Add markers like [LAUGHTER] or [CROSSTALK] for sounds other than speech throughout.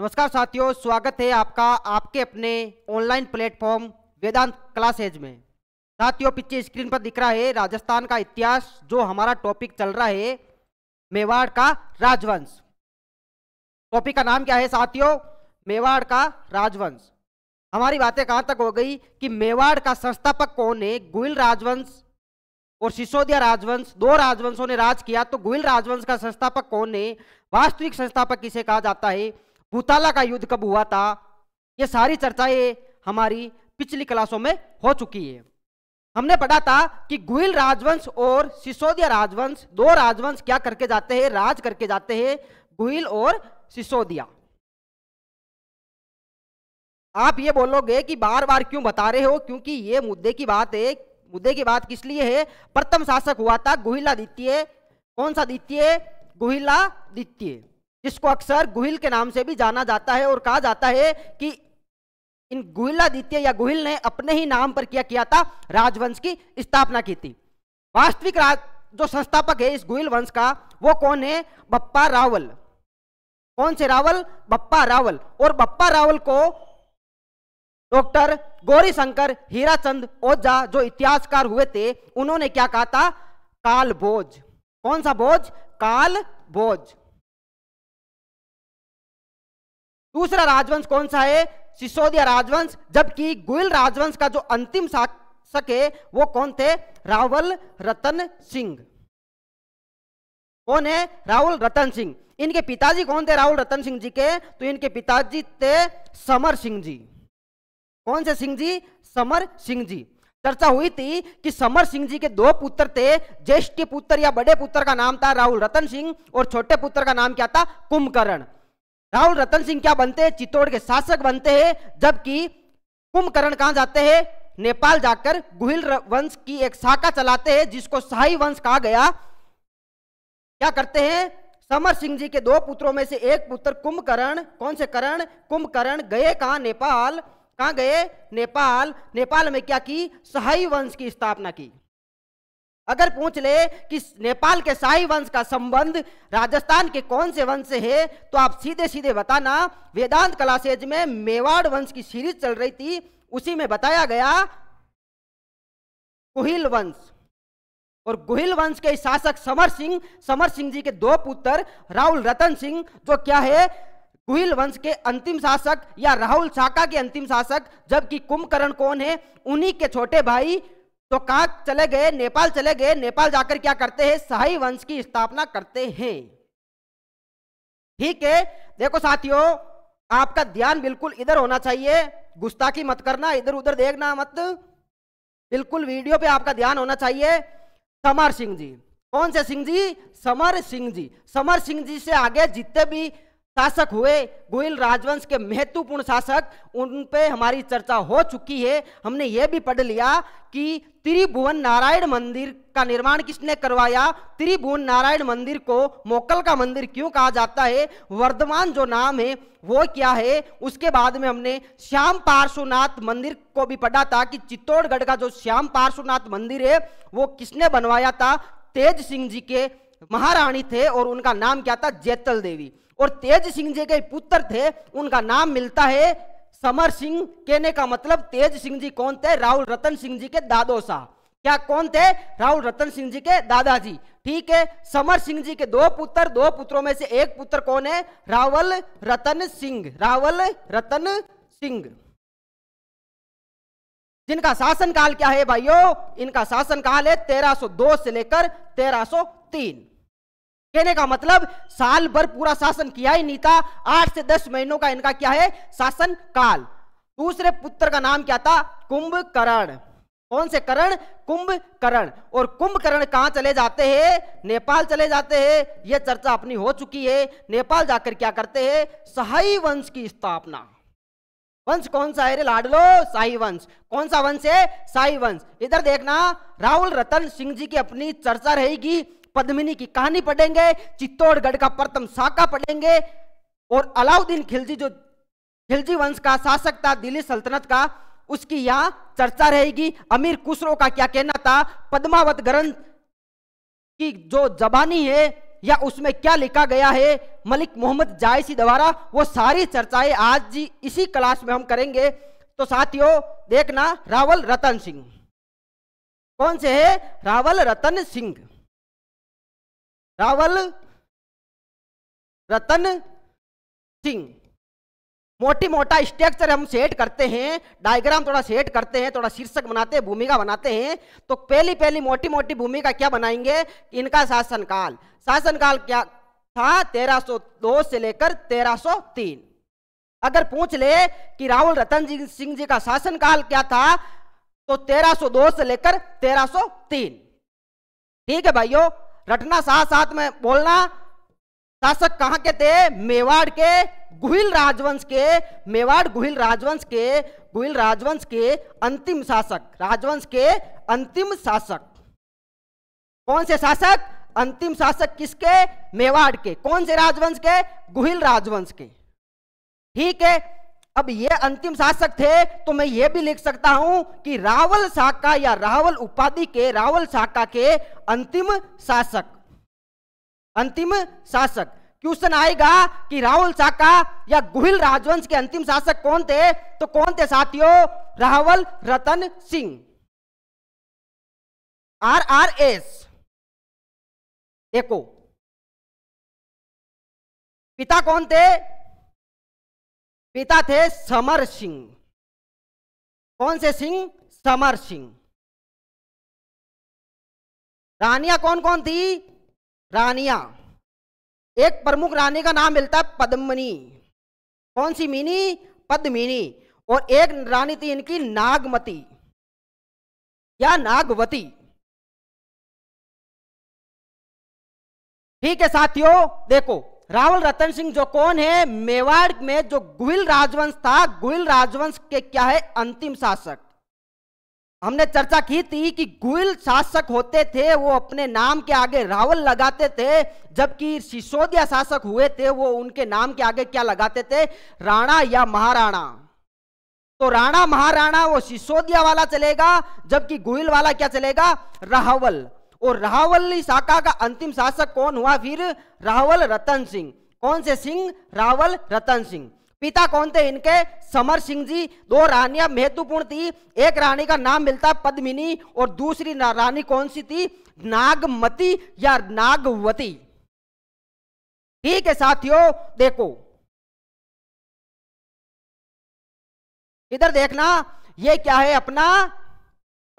नमस्कार साथियों स्वागत है आपका आपके अपने ऑनलाइन प्लेटफॉर्म वेदांत क्लासेज में साथियों पीछे स्क्रीन पर दिख रहा है राजस्थान का इतिहास जो हमारा टॉपिक चल रहा है मेवाड़ का राजवंश टॉपिक का नाम क्या है साथियों मेवाड़ का राजवंश हमारी बातें कहां तक हो गई कि मेवाड़ का संस्थापक कौन है गुइल राजवंश और सिसोदिया राजवंश दो राजवंशों ने राज किया तो गुइल राजवंश का संस्थापक कौन है वास्तविक संस्थापक किसे कहा जाता है भूताला का युद्ध कब हुआ था ये सारी चर्चाएं हमारी पिछली क्लासों में हो चुकी है हमने पढ़ा था कि गुहिल राजवंश और सिसोदिया राजवंश दो राजवंश क्या करके जाते हैं राज करके जाते हैं गुहिल और सिसोदिया आप ये बोलोगे कि बार बार क्यों बता रहे हो क्योंकि ये मुद्दे की बात है मुद्दे की बात किस लिए है प्रथम शासक हुआ था गुहिला द्वितीय कौन सा द्वितीय गुहिला द्वितीय जिसको अक्सर गुहिल के नाम से भी जाना जाता है और कहा जाता है कि इन गुहिलादित्य या गुहिल ने अपने ही नाम पर किया किया था राजवंश की स्थापना की थी वास्तविक राज जो संस्थापक है इस गुहिल वंश का वो कौन है बप्पा रावल कौन से रावल बप्पा रावल और बप्पा रावल को डॉक्टर गौरी शंकर हीराचंद ओझा जो इतिहासकार हुए थे उन्होंने क्या कहा था काल भोज कौन सा भोज काल भोज दूसरा राजवंश कौन सा है सिसोदिया राजवंश जबकि गुइल राजवंश का जो अंतिम शासक है वो कौन थे रावल रतन सिंह कौन है राहुल रतन सिंह इनके पिताजी कौन थे राहुल रतन सिंह जी के तो इनके पिताजी थे समर सिंह जी कौन से सिंह जी समर सिंह जी चर्चा हुई थी कि समर सिंह जी के दो पुत्र थे ज्येष्ठ पुत्र या बड़े पुत्र का नाम था राहुल रतन सिंह और छोटे पुत्र का नाम क्या था कुंभकर्ण राहुल रतन सिंह क्या बनते हैं चित्तौड़ के शासक बनते हैं जबकि कुंभकर्ण कहां जाते हैं नेपाल जाकर गुहिल वंश की एक शाखा चलाते हैं जिसको शाही वंश कहा गया क्या करते हैं समर सिंह जी के दो पुत्रों में से एक पुत्र कुंभकर्ण कौन से करण कुंभकर्ण गए कहा नेपाल कहा गए नेपाल नेपाल में क्या की शाही वंश की स्थापना की अगर पूछ ले कि नेपाल के शाही वंश का संबंध राजस्थान के कौन से वंश से है तो आप सीधे सीधे बताना वेदांत क्लासेज में मेवाड़ वंश की सीरीज चल रही थी उसी में बताया गया कुहिल वंश और गुहिल वंश के शासक समर सिंह समर सिंह जी के दो पुत्र राहुल रतन सिंह जो क्या है गुहिल वंश के अंतिम शासक या राहुल शाका के अंतिम शासक जबकि कुंभकर्ण कौन है उन्हीं के छोटे भाई तो कहा चले गए नेपाल चले गए नेपाल जाकर क्या करते हैं शाही वंश की स्थापना करते हैं ठीक है देखो साथियों आपका ध्यान बिल्कुल इधर होना चाहिए गुस्ताखी मत करना इधर उधर देखना मत बिल्कुल वीडियो पे आपका ध्यान होना चाहिए समर सिंह जी कौन से सिंह जी समर सिंह जी समर सिंह जी से आगे जितने भी शासक हुए गोयल राजवंश के महत्वपूर्ण शासक उन पे हमारी चर्चा हो चुकी है हमने ये भी पढ़ लिया कि त्रिभुवन नारायण मंदिर का निर्माण किसने करवाया त्रिभुवन नारायण मंदिर को मोकल का मंदिर क्यों कहा जाता है वर्धमान जो नाम है वो क्या है उसके बाद में हमने श्याम पार्श्वनाथ मंदिर को भी पढ़ा था कि चित्तौड़गढ़ का जो श्याम पार्श्वनाथ मंदिर है वो किसने बनवाया था तेज सिंह जी के महारानी थे और उनका नाम क्या था जैतल देवी और तेज सिंह जी के पुत्र थे उनका नाम मिलता है समर सिंह कहने का मतलब तेज सिंह जी कौन थे राहुल रतन सिंह जी के दादो शाह क्या कौन थे राहुल रतन सिंह जी के दादाजी ठीक है समर सिंह जी के दो पुत्र दो पुत्रों में से एक पुत्र कौन है रावल रतन सिंह रावल रतन सिंह जिनका शासन काल क्या है भाइयों इनका शासन काल है 1302 से लेकर 1303 कहने का मतलब साल भर पूरा शासन किया ही नहीं था आठ से दस महीनों का इनका क्या है शासन काल दूसरे पुत्र का नाम क्या था कुंभकर्ण कौन से करण कुंभकर्ण और कुंभकर्ण कहां चले जाते हैं नेपाल चले जाते हैं यह चर्चा अपनी हो चुकी है नेपाल जाकर क्या करते हैं सहाई वंश की स्थापना वंश कौन सा है रे लाडलो साई वंश कौन सा वंश है साई वंश इधर देखना राहुल रतन सिंह जी की अपनी चर्चा रहेगी पद्मिनी की कहानी पढ़ेंगे चित्तौड़गढ़ का प्रथम शाखा पढ़ेंगे और अलाउद्दीन खिलजी जो खिलजी वंश का शासक था दिल्ली सल्तनत का उसकी यहाँ चर्चा रहेगी अमीर कुसरो का क्या कहना था पद्मावत ग्रंथ की जो जबानी है या उसमें क्या लिखा गया है मलिक मोहम्मद जायसी द्वारा वो सारी चर्चाएं आज जी इसी क्लास में हम करेंगे तो साथियों देखना रावल रतन सिंह कौन से है रावल रतन सिंह रावल रतन सिंह मोटी मोटा स्ट्रक्चर हम सेट करते हैं डायग्राम थोड़ा सेट करते हैं थोड़ा शीर्षक बनाते हैं भूमिका बनाते हैं तो पहली पहली मोटी मोटी भूमिका क्या बनाएंगे इनका शासनकाल शासनकाल क्या था 1302 से लेकर 1303 अगर पूछ ले कि राहुल रतन सिंह जी का शासनकाल क्या था तो 1302 से लेकर 1303 ठीक है भाइयों रटना साथ साथ में बोलना शासक कहा के थे मेवाड़ के गुहिल राजवंश के मेवाड़ गुहिल राजवंश के गुहिल राजवंश के अंतिम शासक राजवंश के अंतिम शासक कौन से शासक अंतिम शासक किसके मेवाड़ के कौन से राजवंश के गुहिल राजवंश के ठीक है अब ये अंतिम शासक थे तो मैं ये भी लिख सकता हूं कि रावल शाखा या रावल उपाधि के रावल शाखा के अंतिम शासक अंतिम शासक क्वेश्चन आएगा कि रावल शाखा या गुहिल राजवंश के अंतिम शासक कौन थे तो कौन थे साथियों Rawal Ratan Singh R R S एको पिता कौन थे पिता थे समर सिंह कौन से सिंह समर सिंह रानिया कौन कौन थी रानिया एक प्रमुख रानी का नाम मिलता है पद्मनी कौन सी मिनी पद्मिनी और एक रानी थी इनकी नागमती या नागवती ठीक है साथियों देखो रावल रतन सिंह जो कौन है मेवाड़ में जो गुहिल राजवंश था गुहिल राजवंश के क्या है अंतिम शासक हमने चर्चा की थी कि गुहिल शासक होते थे वो अपने नाम के आगे रावल लगाते थे जबकि सिसोदिया शासक हुए थे वो उनके नाम के आगे क्या लगाते थे राणा या महाराणा तो राणा महाराणा वो सिसोदिया वाला चलेगा जबकि गुहिल वाला क्या चलेगा रावल और रावली शाखा का अंतिम शासक कौन हुआ फिर रावल रतन सिंह कौन से सिंह रावल रतन सिंह पिता कौन थे इनके समर सिंह जी दो रानियां महत्वपूर्ण थी एक रानी का नाम मिलता है पद्मिनी और दूसरी रानी कौन सी थी नागमती या नागवती ठीक है साथियों देखो इधर देखना ये क्या है अपना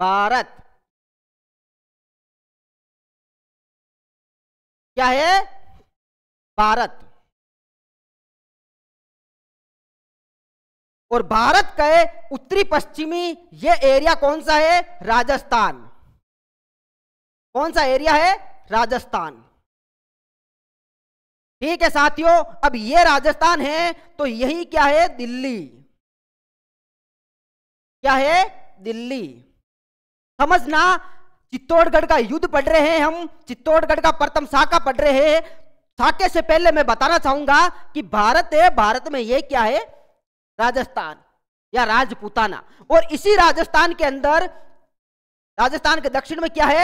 भारत क्या है भारत और भारत का उत्तरी पश्चिमी ये एरिया कौन सा है राजस्थान कौन सा एरिया है राजस्थान ठीक है साथियों अब ये राजस्थान है तो यही क्या है दिल्ली क्या है दिल्ली समझना चित्तौड़गढ़ का युद्ध पढ़ रहे हैं हम चित्तौड़गढ़ का प्रथम शाखा पढ़ रहे हैं शाखे से पहले मैं बताना चाहूंगा कि भारत है भारत में ये क्या है राजस्थान या राजपूताना और इसी राजस्थान के अंदर राजस्थान के दक्षिण में क्या है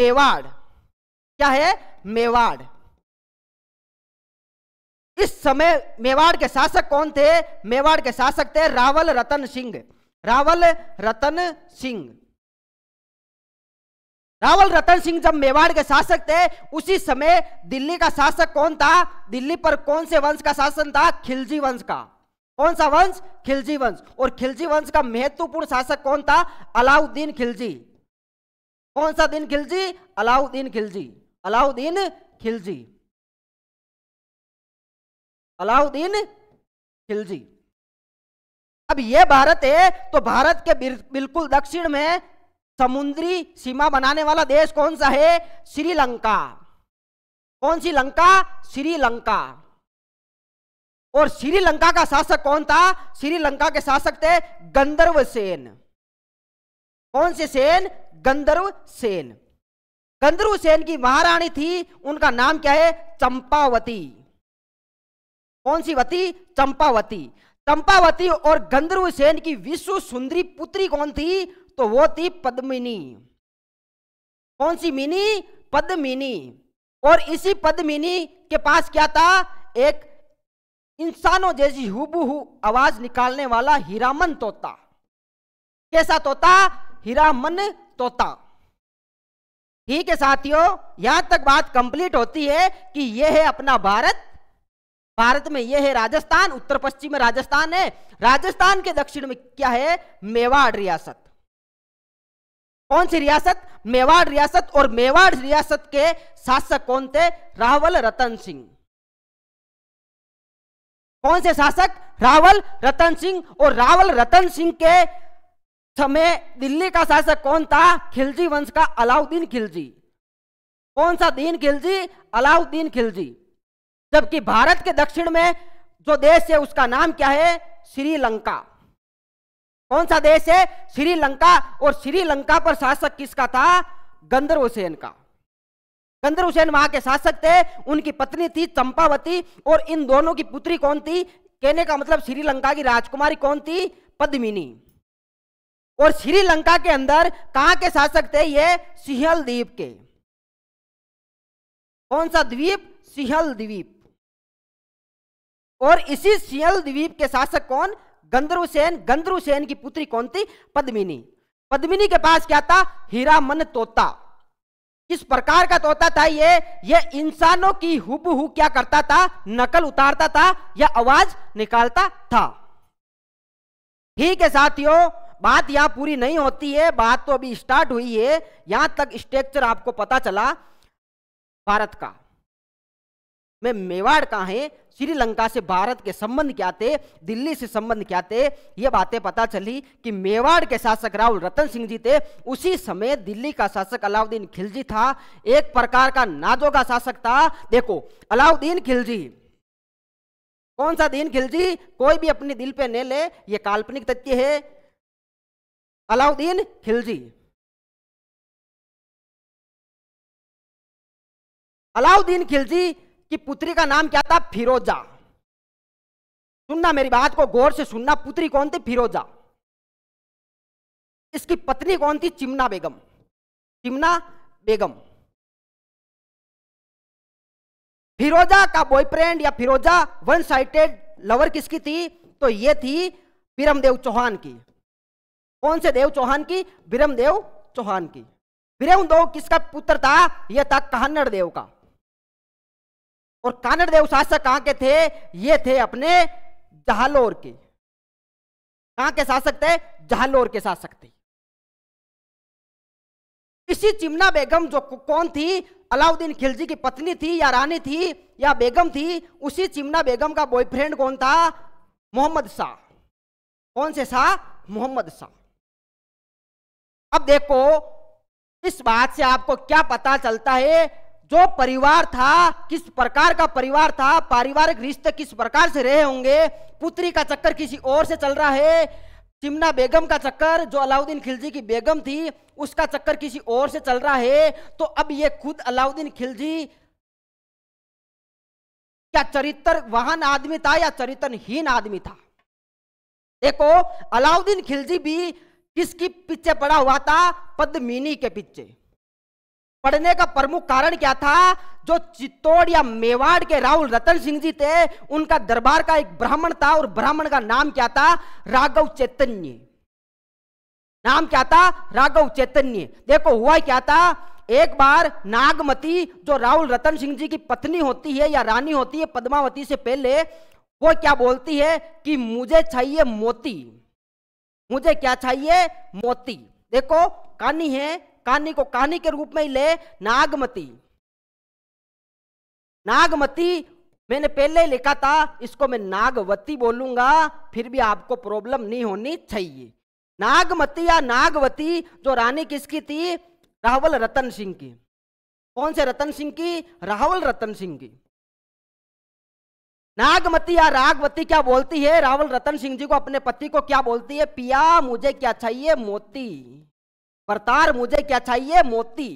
मेवाड़ क्या है मेवाड़ इस समय मेवाड़ के शासक कौन थे मेवाड़ के शासक थे रावल रतन सिंह रावल रतन सिंह रावल रतन सिंह जब मेवाड़ के शासक थे उसी समय दिल्ली का शासक कौन था दिल्ली पर कौन से वंश का शासन था खिलजी वंश का कौन सा वंश खिलजी वंश और खिलजी वंश का महत्वपूर्ण शासक कौन था अलाउद्दीन खिलजी कौन सा दिन खिलजी अलाउद्दीन खिलजी अलाउद्दीन खिलजी अलाउद्दीन खिलजी अब यह भारत है तो भारत के बिल्कुल दक्षिण में समुद्री सीमा बनाने वाला देश कौन सा है श्रीलंका कौन सी लंका श्रीलंका और श्रीलंका का शासक कौन था श्रीलंका के शासक थे गंधर्व सेन कौन से सेन गंधर्व सेन गंधर्व सेन की महारानी थी उनका नाम क्या है चंपावती कौन सी वती चंपावती चंपावती और गंधर्व सेन की विश्व सुंदरी पुत्री कौन थी तो वो थी पद्मिनी कौन सी मिनी पद्मिनी और इसी पद्मिनी के पास क्या था एक इंसानों जैसी हुबहू आवाज निकालने वाला हीरामन तोता कैसा तोता हीरामन तोता ठीक है साथियों यहां तक बात कंप्लीट होती है कि यह है अपना भारत भारत में यह है राजस्थान उत्तर पश्चिम में राजस्थान है राजस्थान के दक्षिण में क्या है मेवाड़ रियासत कौन सी रियासत मेवाड़ रियासत और मेवाड़ रियासत के शासक कौन थे रावल रतन सिंह कौन से शासक रावल रतन सिंह और रावल रतन सिंह के समय दिल्ली का शासक कौन था खिलजी वंश का अलाउद्दीन खिलजी कौन सा दीन खिलजी अलाउद्दीन खिलजी जबकि भारत के दक्षिण में जो देश है उसका नाम क्या है श्रीलंका कौन सा देश है श्रीलंका और श्रीलंका पर शासक किसका था गंदर हुसैन का गंदर हुसैन वहां के शासक थे उनकी पत्नी थी चंपावती और इन दोनों की पुत्री कौन थी कहने का मतलब श्रीलंका की राजकुमारी कौन थी पद्मिनी और श्रीलंका के अंदर कहां के शासक थे ये सिहल द्वीप के कौन सा द्वीप सिहल द्वीप और इसी सियल द्वीप के शासक कौन गंदरुसेन गंदरुसेन की पुत्री कौन थी पद्मिनी पद्मिनी के पास क्या था मन तोता किस प्रकार का तोता था ये ये इंसानों की हुबहू क्या करता था नकल उतारता था या आवाज निकालता था ठीक है साथियों बात यहां पूरी नहीं होती है बात तो अभी स्टार्ट हुई है यहां तक स्ट्रक्चर आपको पता चला भारत का मैं मेवाड़ का है श्रीलंका से भारत के संबंध क्या थे दिल्ली से संबंध क्या थे ये बातें पता चली कि मेवाड़ के शासक राहुल रतन सिंह जी थे उसी समय दिल्ली का शासक अलाउद्दीन खिलजी था एक प्रकार का नाजोगा शासक था देखो अलाउद्दीन खिलजी कौन सा दीन खिलजी कोई भी अपने दिल पे न ले ये काल्पनिक तथ्य है अलाउद्दीन खिलजी अलाउद्दीन खिलजी कि पुत्री का नाम क्या था फिरोजा सुनना मेरी बात को गौर से सुनना पुत्री कौन थी फिरोजा इसकी पत्नी कौन थी चिमना बेगम चिमना बेगम फिरोजा का बॉयफ्रेंड या फिरोजा वन साइटेड लवर किसकी थी तो ये थी बिरमदेव चौहान की कौन से देव चौहान की बिरमदेव चौहान की बिरमदेव किसका पुत्र था यह था कहानड़ देव का और कानड़ देव शासक कहां के थे ये थे अपने जहालोर के कहां के शासक थे जहालोर के शासक थे इसी चिमना बेगम जो कौन थी अलाउद्दीन खिलजी की पत्नी थी या रानी थी या बेगम थी उसी चिमना बेगम का बॉयफ्रेंड कौन था मोहम्मद शाह कौन से शाह मोहम्मद शाह अब देखो इस बात से आपको क्या पता चलता है जो परिवार था किस प्रकार का परिवार था पारिवारिक रिश्ते किस प्रकार से रहे होंगे पुत्री का चक्कर किसी और से चल रहा है चिमना बेगम का चक्कर जो अलाउद्दीन खिलजी की बेगम थी उसका चक्कर किसी और से चल रहा है तो अब ये खुद अलाउद्दीन खिलजी क्या चरित्र वाहन आदमी था या चरित्रहीन आदमी था देखो अलाउद्दीन खिलजी भी किसकी पीछे पड़ा हुआ था पद्मिनी के पीछे पढ़ने का प्रमुख कारण क्या था जो चित्तौड़ या मेवाड़ के राहुल रतन सिंह जी थे उनका दरबार का एक ब्राह्मण था और ब्राह्मण का नाम क्या था राघव चैतन्य नाम क्या था राघव चैतन्य देखो हुआ क्या था एक बार नागमती जो राहुल रतन सिंह जी की पत्नी होती है या रानी होती है पद्मावती से पहले वो क्या बोलती है कि मुझे चाहिए मोती मुझे क्या चाहिए मोती देखो कहानी है कहानी को कहानी के रूप में ही ले नागमती नागमती मैंने पहले ही लिखा था इसको मैं नागवती बोलूंगा फिर भी आपको प्रॉब्लम नहीं होनी चाहिए नागमती या नागवती जो रानी किसकी थी राहुल रतन सिंह की कौन से रतन सिंह की राहुल रतन सिंह की नागमती या रागवती क्या बोलती है राहुल रतन सिंह जी को अपने पति को क्या बोलती है पिया मुझे क्या चाहिए मोती प्रतार मुझे क्या चाहिए मोती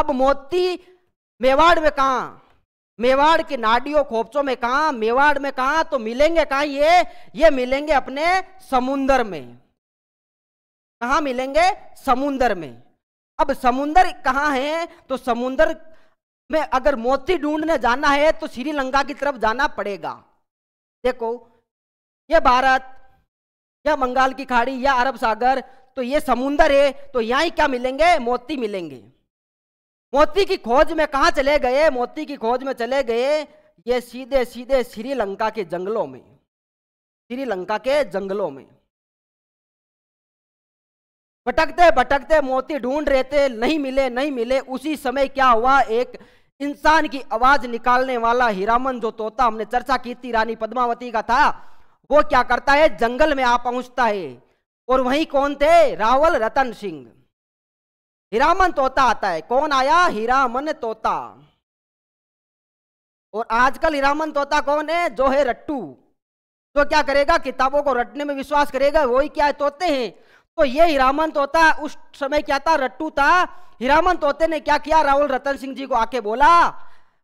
अब मोती मेवाड़ में कहा मेवाड़ की नाडियो खोपचों में कहा मेवाड़ में कहा तो मिलेंगे कहा ये ये मिलेंगे अपने समुन्दर में कहा मिलेंगे समुन्दर में अब समुन्दर कहाँ है तो समुन्दर में अगर मोती ढूंढने जाना है तो श्रीलंका की तरफ जाना पड़ेगा देखो ये भारत या बंगाल की खाड़ी या अरब सागर तो ये समुंदर है तो यहाँ ही क्या मिलेंगे मोती मिलेंगे मोती की खोज में कहा चले गए मोती की खोज में चले गए ये सीधे सीधे श्रीलंका के जंगलों में श्रीलंका के जंगलों में भटकते भटकते मोती ढूंढ रहे थे नहीं मिले नहीं मिले उसी समय क्या हुआ एक इंसान की आवाज निकालने वाला हीरामन जो तोता हमने चर्चा की थी रानी पद्मावती का था वो क्या करता है जंगल में आ पहुंचता है और वहीं कौन थे रावल रतन सिंह हीरामन तोता आता है कौन आया हीरामन तोता और आजकल हीरामन तोता कौन है जो है रट्टू तो क्या करेगा किताबों को रटने में विश्वास करेगा वही क्या है तोते हैं तो ये हीरामन तोता उस समय क्या था रट्टू था हीरामन तोते ने क्या किया राहुल रतन सिंह जी को आके बोला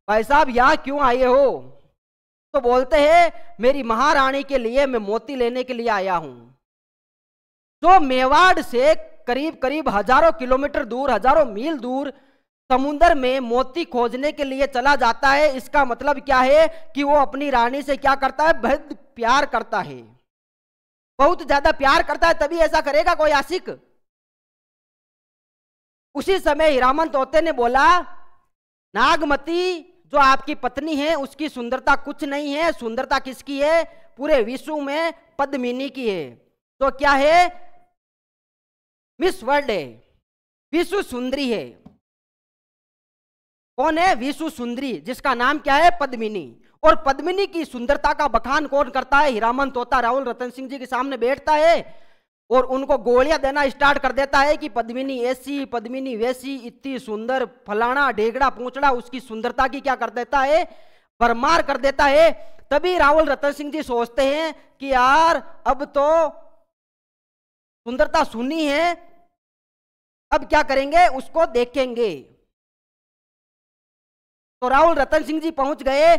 भाई साहब यहाँ क्यों आए हो तो बोलते हैं मेरी महारानी के लिए मैं मोती लेने के लिए आया हूं जो मेवाड़ से करीब करीब हजारों किलोमीटर दूर हजारों मील दूर समुद्र में मोती खोजने के लिए चला जाता है इसका मतलब क्या है कि वो अपनी रानी से क्या करता है बहुत प्यार करता है बहुत ज्यादा प्यार करता है तभी ऐसा करेगा कोई आशिक उसी समय हिरामन तोते ने बोला नागमती जो आपकी पत्नी है उसकी सुंदरता कुछ नहीं है सुंदरता किसकी है पूरे विश्व में पद्मिनी की है तो क्या है मिस वर्ल्ड है विश्व सुंदरी है कौन है विश्व सुंदरी जिसका नाम क्या है पद्मिनी और पद्मिनी की सुंदरता का बखान कौन करता है हीरामन तोता राहुल रतन सिंह जी के सामने बैठता है और उनको गोलियां देना स्टार्ट कर देता है कि पद्मिनी ऐसी पद्मिनी वैसी इतनी सुंदर फलाना ढेगड़ा पूछड़ा उसकी सुंदरता की क्या कर देता है परमार कर देता है तभी राहुल रतन सिंह जी सोचते हैं कि यार अब तो सुंदरता सुनी है अब क्या करेंगे उसको देखेंगे तो राहुल रतन सिंह जी पहुंच गए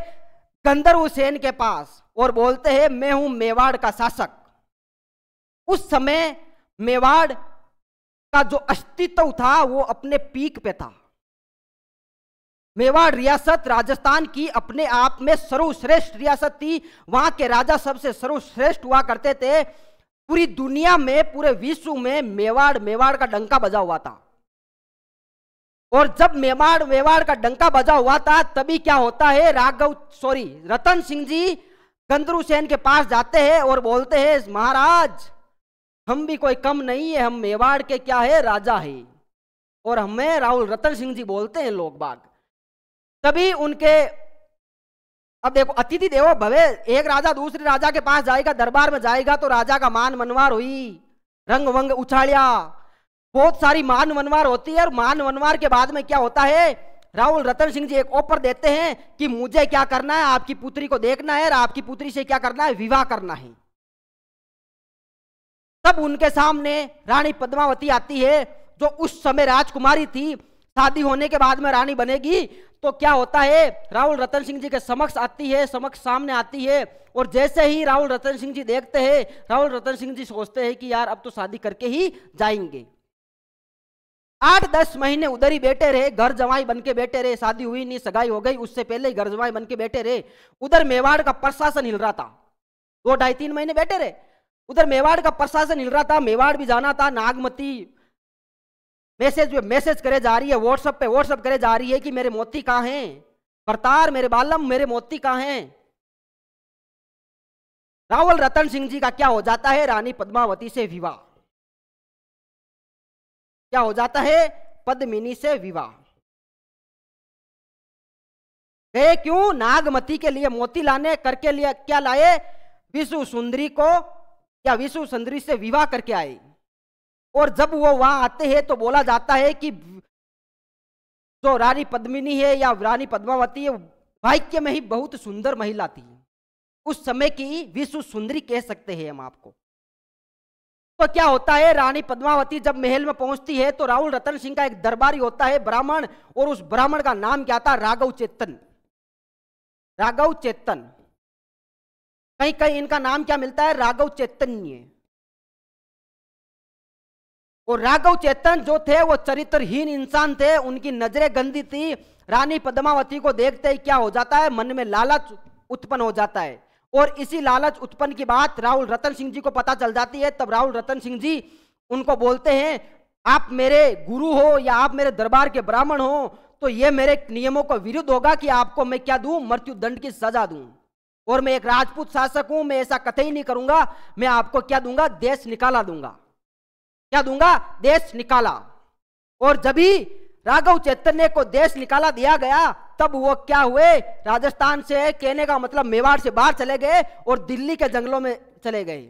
गंदर हुसैन के पास और बोलते हैं मैं हूं मेवाड़ का शासक उस समय मेवाड़ का जो अस्तित्व था वो अपने पीक पे था मेवाड़ रियासत राजस्थान की अपने आप में सर्वश्रेष्ठ रियासत थी वहां के राजा सबसे सर्वश्रेष्ठ हुआ करते थे पूरी दुनिया में पूरे विश्व में मेवाड़ मेवाड़ का डंका बजा हुआ था और जब मेवाड़ मेवाड़ का डंका बजा हुआ था तभी क्या होता है राघव सॉरी रतन सिंह जी गंदरू सेन के पास जाते हैं और बोलते हैं महाराज हम भी कोई कम नहीं है हम मेवाड़ के क्या है राजा है और हमें राहुल रतन सिंह जी बोलते हैं लोग बाग तभी उनके अब देखो अतिथि देवो भवे एक राजा दूसरे राजा के पास जाएगा दरबार में जाएगा तो राजा का मान मनवार हुई रंग वंग उछाड़िया बहुत सारी मान मनवार होती है और मान मनवार के बाद में क्या होता है राहुल रतन सिंह जी एक ऑफर देते हैं कि मुझे क्या करना है आपकी पुत्री को देखना है और आपकी पुत्री से क्या करना है विवाह करना है तब उनके सामने रानी पद्मावती आती है जो उस समय राजकुमारी थी शादी होने के बाद में रानी बनेगी तो क्या होता है राहुल रतन सिंह जी के समक्ष आती है समक्ष सामने आती है और जैसे ही राहुल रतन सिंह जी देखते हैं राहुल रतन सिंह जी सोचते हैं कि यार अब तो शादी करके ही जाएंगे आठ दस महीने उधर ही बैठे रहे घर जवाई बन के बैठे रहे शादी हुई नहीं सगाई हो गई उससे पहले ही घर जवाई बन के बैठे रहे उधर मेवाड़ का प्रशासन हिल रहा था दो ढाई तीन महीने बैठे रहे उधर मेवाड़ का प्रशासन हिल रहा था मेवाड़ भी जाना था नागमती मैसेज मैसेज करे जा रही है व्हाट्सअप पे व्हाट्सअप करे जा रही है कि मेरे मोती कहाँ हैं करतार मेरे बालम मेरे मोती कहाँ हैं रावल रतन सिंह जी का क्या हो जाता है रानी पद्मावती से विवाह क्या हो जाता है पद्मिनी से विवाह गए क्यों नागमती के लिए मोती लाने करके लिए क्या लाए विश्व सुंदरी को या विश्व सुंदरी से विवाह करके आए और जब वो वहां आते हैं तो बोला जाता है कि जो रानी पद्मिनी है या रानी पद्मावती है वाक्य में ही बहुत सुंदर महिला थी उस समय की विश्व सुंदरी कह सकते हैं हम आपको तो क्या होता है रानी पद्मावती जब महल में पहुंचती है तो राहुल रतन सिंह का एक दरबारी होता है ब्राह्मण और उस ब्राह्मण का नाम क्या था राघव चेतन राघव चेतन कहीं कहीं इनका नाम क्या मिलता है राघव चैतन्य और राघव चेतन जो थे वो चरित्रहीन इंसान थे उनकी नजरें गंदी थी रानी पद्मावती को देखते ही क्या हो जाता है मन में लालच उत्पन्न हो जाता है और इसी लालच उत्पन्न की बात राहुल रतन सिंह जी को पता चल जाती है तब राहुल रतन सिंह जी उनको बोलते हैं आप मेरे गुरु हो या आप मेरे दरबार के ब्राह्मण हो तो ये मेरे नियमों का विरुद्ध होगा कि आपको मैं क्या दू मृत्यु दंड की सजा दूंगा और मैं एक राजपूत शासक हूं मैं ऐसा कतई नहीं करूंगा मैं आपको क्या दूंगा देश निकाला दूंगा क्या दूंगा देश निकाला और जब ही राघव चैतन्य को देश निकाला दिया गया तब वो क्या हुए राजस्थान से कहने का मतलब मेवाड़ से बाहर चले गए और दिल्ली के जंगलों में चले गए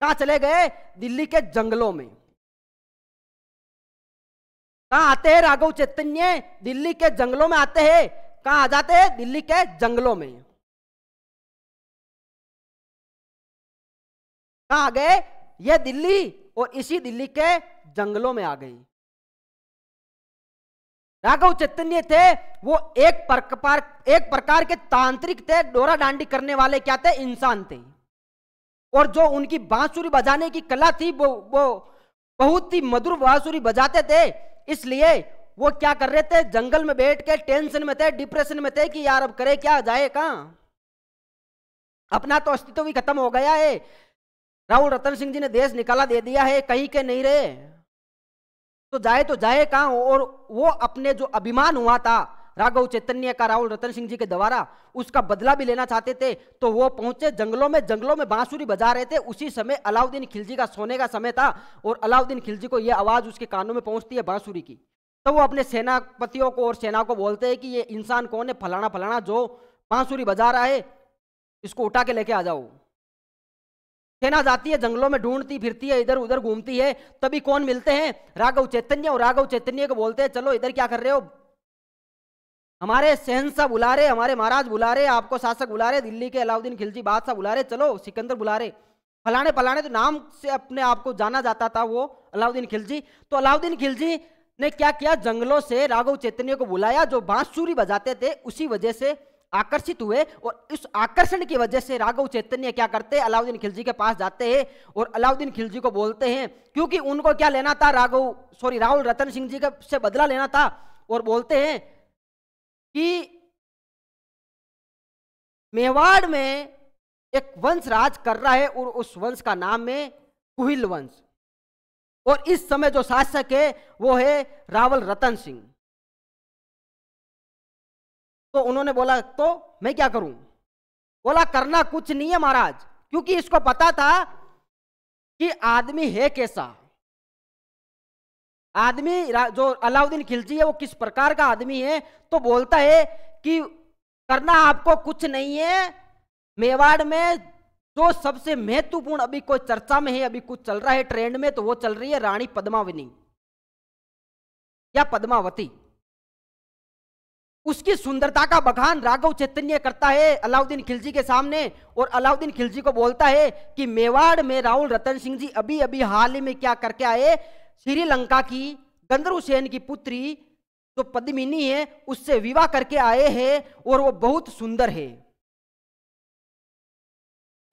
कहा चले गए दिल्ली के जंगलों में कहा आते हैं राघव चैतन्य दिल्ली के जंगलों में आते हैं कहा आ जाते हैं दिल्ली के जंगलों में कहा गए यह दिल्ली और इसी दिल्ली के जंगलों में आ गई राघव चैतन्य थे वो एक प्रकार एक प्रकार के तांत्रिक थे डोरा डांडी करने वाले क्या थे इंसान थे और जो उनकी बांसुरी बजाने की कला थी वो वो बहुत ही मधुर बांसुरी बजाते थे इसलिए वो क्या कर रहे थे जंगल में बैठ के टेंशन में थे डिप्रेशन में थे कि यार अब करे क्या जाए कहा अपना तो अस्तित्व भी खत्म हो गया है राहुल रतन सिंह जी ने देश निकाला दे दिया है कहीं के नहीं रहे तो जाए तो जाए कहा और वो अपने जो अभिमान हुआ था राघव चैतन्य का राहुल रतन सिंह जी के द्वारा उसका बदला भी लेना चाहते थे तो वो पहुंचे जंगलों में जंगलों में बांसुरी बजा रहे थे उसी समय अलाउद्दीन खिलजी का सोने का समय था और अलाउद्दीन खिलजी को ये आवाज उसके कानों में पहुंचती है बांसुरी की तो वो अपने सेनापतियों को और सेना को बोलते हैं कि ये इंसान कौन है फलाना फलाना जो बांसुरी बजा रहा है इसको उठा के लेके आ जाओ सेना जाती है जंगलों में ढूंढती फिरती है इधर उधर घूमती है तभी कौन मिलते हैं राघव चैतन्य और राघव चैतन्य को बोलते हैं चलो इधर क्या कर रहे हो हमारे शहनशाह बुला रहे हमारे महाराज बुला रहे आपको शासक बुला रहे दिल्ली के अलाउद्दीन खिलजी बादशाह बुला रहे चलो सिकंदर बुला रहे फलाने फलाने तो नाम से अपने आप को जाना जाता था वो अलाउद्दीन खिलजी तो अलाउद्दीन खिलजी ने क्या किया जंगलों से राघव चैतन्य को बुलाया जो बांसुरी बजाते थे उसी वजह से आकर्षित हुए और इस आकर्षण की वजह से राघव चैतन्य क्या करते हैं अलाउद्दीन खिलजी के पास जाते हैं और अलाउद्दीन खिलजी को बोलते हैं क्योंकि उनको क्या लेना था राघव सॉरी राहुल रतन सिंह जी से बदला लेना था और बोलते हैं कि मेवाड़ में एक वंश राज कर रहा है और उस वंश का नाम है कुहिल वंश और इस समय जो शासक है वो है रावल रतन सिंह तो उन्होंने बोला तो मैं क्या करूं बोला करना कुछ नहीं है महाराज क्योंकि इसको पता था कि आदमी है कैसा आदमी जो अलाउद्दीन खिलजी है वो किस प्रकार का आदमी है तो बोलता है कि करना आपको कुछ नहीं है मेवाड़ में जो सबसे महत्वपूर्ण अभी कोई चर्चा में है अभी कुछ चल रहा है ट्रेंड में तो वो चल रही है रानी पद्मावनी या पद्मावती उसकी सुंदरता का बखान राघव चैतन्य करता है अलाउद्दीन खिलजी के सामने और अलाउद्दीन खिलजी को बोलता है कि मेवाड़ में राहुल रतन सिंह जी अभी अभी हाल ही में क्या करके आए श्रीलंका की गंदरू सेन की पुत्री जो पद्मिनी है उससे विवाह करके आए हैं और वो बहुत सुंदर है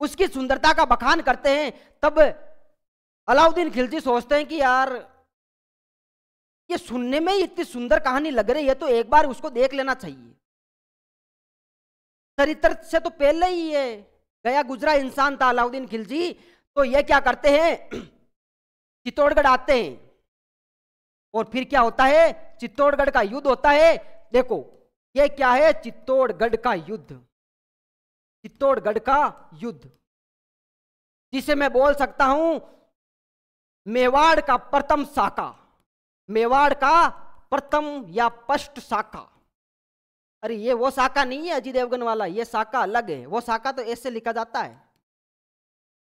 उसकी सुंदरता का बखान करते हैं तब अलाउद्दीन खिलजी सोचते हैं कि यार ये सुनने में इतनी सुंदर कहानी लग रही है तो एक बार उसको देख लेना चाहिए चरित्र से तो पहले ही है गया गुजरा इंसान था अलाउद्दीन खिलजी तो ये क्या करते हैं [CLEARS THROAT] चित्तौड़गढ़ आते हैं और फिर क्या होता है चित्तौड़गढ़ का युद्ध होता है देखो ये क्या है चित्तौड़गढ़ का युद्ध चित्तौड़गढ़ का युद्ध जिसे मैं बोल सकता हूं मेवाड़ का प्रथम शाखा मेवाड़ का प्रथम या पष्ट शाखा अरे ये वो शाखा नहीं है अजय देवगन वाला ये शाखा अलग है वो शाखा तो ऐसे लिखा जाता है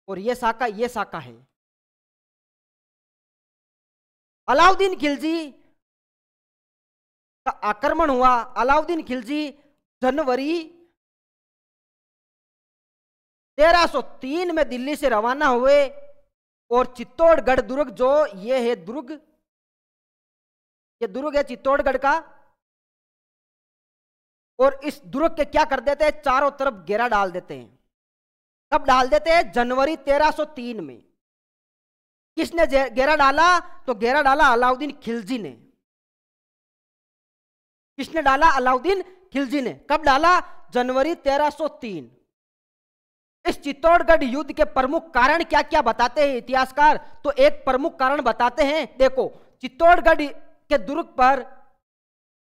और ये शाखा ये शाखा है अलाउद्दीन खिलजी का आक्रमण हुआ अलाउद्दीन खिलजी जनवरी 1303 में दिल्ली से रवाना हुए और चित्तौड़गढ़ दुर्ग जो ये है दुर्ग ये दुर्ग है चित्तौड़गढ़ का और इस दुर्ग के क्या कर देते हैं चारों तरफ घेरा डाल देते हैं कब डाल देते हैं जनवरी 1303 में किसने घेरा डाला तो घेरा डाला अलाउद्दीन खिलजी ने किसने डाला अलाउद्दीन खिलजी ने कब डाला जनवरी 1303 इस चित्तौड़गढ़ युद्ध के प्रमुख कारण क्या क्या बताते हैं इतिहासकार तो एक प्रमुख कारण बताते हैं देखो चित्तौड़गढ़ के दुर्ग पर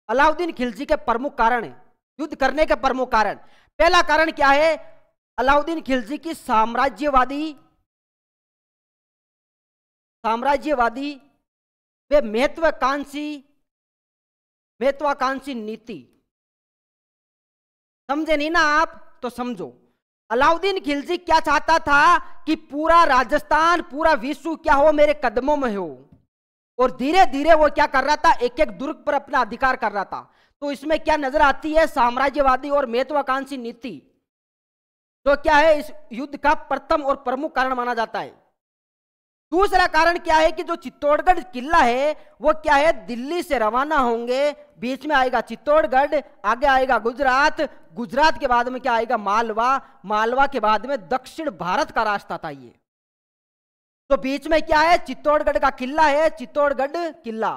अलाउद्दीन खिलजी के प्रमुख कारण है युद्ध करने के प्रमुख कारण पहला कारण क्या है अलाउद्दीन खिलजी की साम्राज्यवादी साम्राज्यवादी वे महत्वाकांक्षी महत्वाकांक्षी नीति समझे नहीं ना आप तो समझो अलाउद्दीन खिलजी क्या चाहता था कि पूरा राजस्थान पूरा विश्व क्या हो मेरे कदमों में हो और धीरे धीरे वो क्या कर रहा था एक एक दुर्ग पर अपना अधिकार कर रहा था तो इसमें क्या नजर आती है साम्राज्यवादी और महत्वाकांक्षी नीति जो क्या है इस युद्ध का प्रथम और प्रमुख कारण माना जाता है दूसरा कारण क्या है कि जो चित्तौड़गढ़ किला है वो क्या है दिल्ली से रवाना होंगे बीच में आएगा चित्तौड़गढ़ आगे आएगा गुजरात गुजरात के बाद में क्या आएगा मालवा मालवा के बाद में दक्षिण भारत का रास्ता था ये तो बीच में क्या है चित्तौड़गढ़ का किला है चित्तौड़गढ़ किला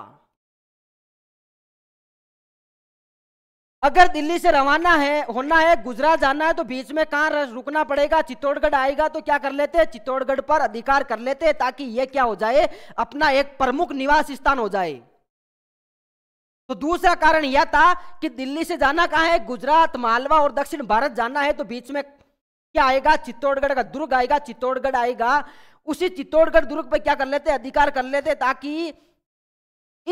अगर दिल्ली से रवाना है होना है गुजरात जाना है तो बीच में कहां रुकना पड़ेगा चित्तौड़गढ़ आएगा तो क्या कर लेते हैं चित्तौड़गढ़ पर अधिकार कर लेते हैं ताकि यह क्या हो जाए अपना एक प्रमुख निवास स्थान हो जाए तो दूसरा कारण यह था कि दिल्ली से जाना कहाँ है गुजरात मालवा और दक्षिण भारत जाना है तो बीच में क्या आएगा चित्तौड़गढ़ का दुर्ग आएगा चित्तौड़गढ़ आएगा उसी चित्तौड़गढ़ दुर्ग पर क्या कर लेते अधिकार कर लेते ताकि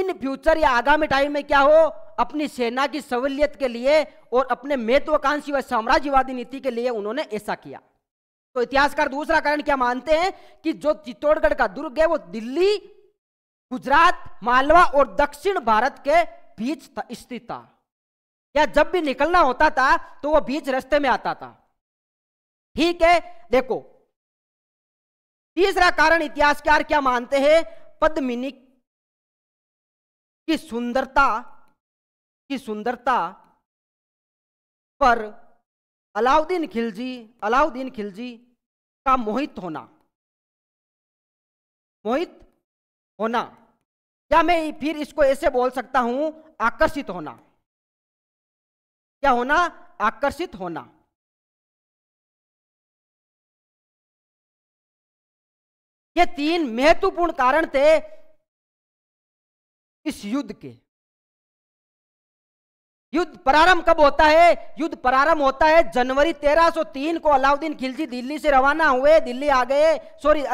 इन फ्यूचर या आगामी टाइम में क्या हो अपनी सेना की सहूलियत के लिए और अपने महत्वाकांक्षी व साम्राज्यवादी नीति के लिए उन्होंने ऐसा किया तो इतिहासकार दूसरा कारण क्या मानते हैं कि जो चित्तौड़गढ़ का दुर्ग है वो दिल्ली गुजरात मालवा और दक्षिण भारत के बीच स्थित था या जब भी निकलना होता था तो वो बीच रास्ते में आता था ठीक है देखो तीसरा कारण इतिहासकार क्या मानते हैं पद्मिनी की सुंदरता की सुंदरता पर अलाउद्दीन खिलजी अलाउद्दीन खिलजी का मोहित होना मोहित होना क्या मैं फिर इसको ऐसे बोल सकता हूं आकर्षित होना क्या होना आकर्षित होना ये तीन महत्वपूर्ण कारण थे इस युद्ध के युद्ध प्रारंभ कब होता है युद्ध प्रारंभ होता है जनवरी 1303 को अलाउद्दीन खिलजी दिल्ली से रवाना हुए दिल्ली आ गए सॉरी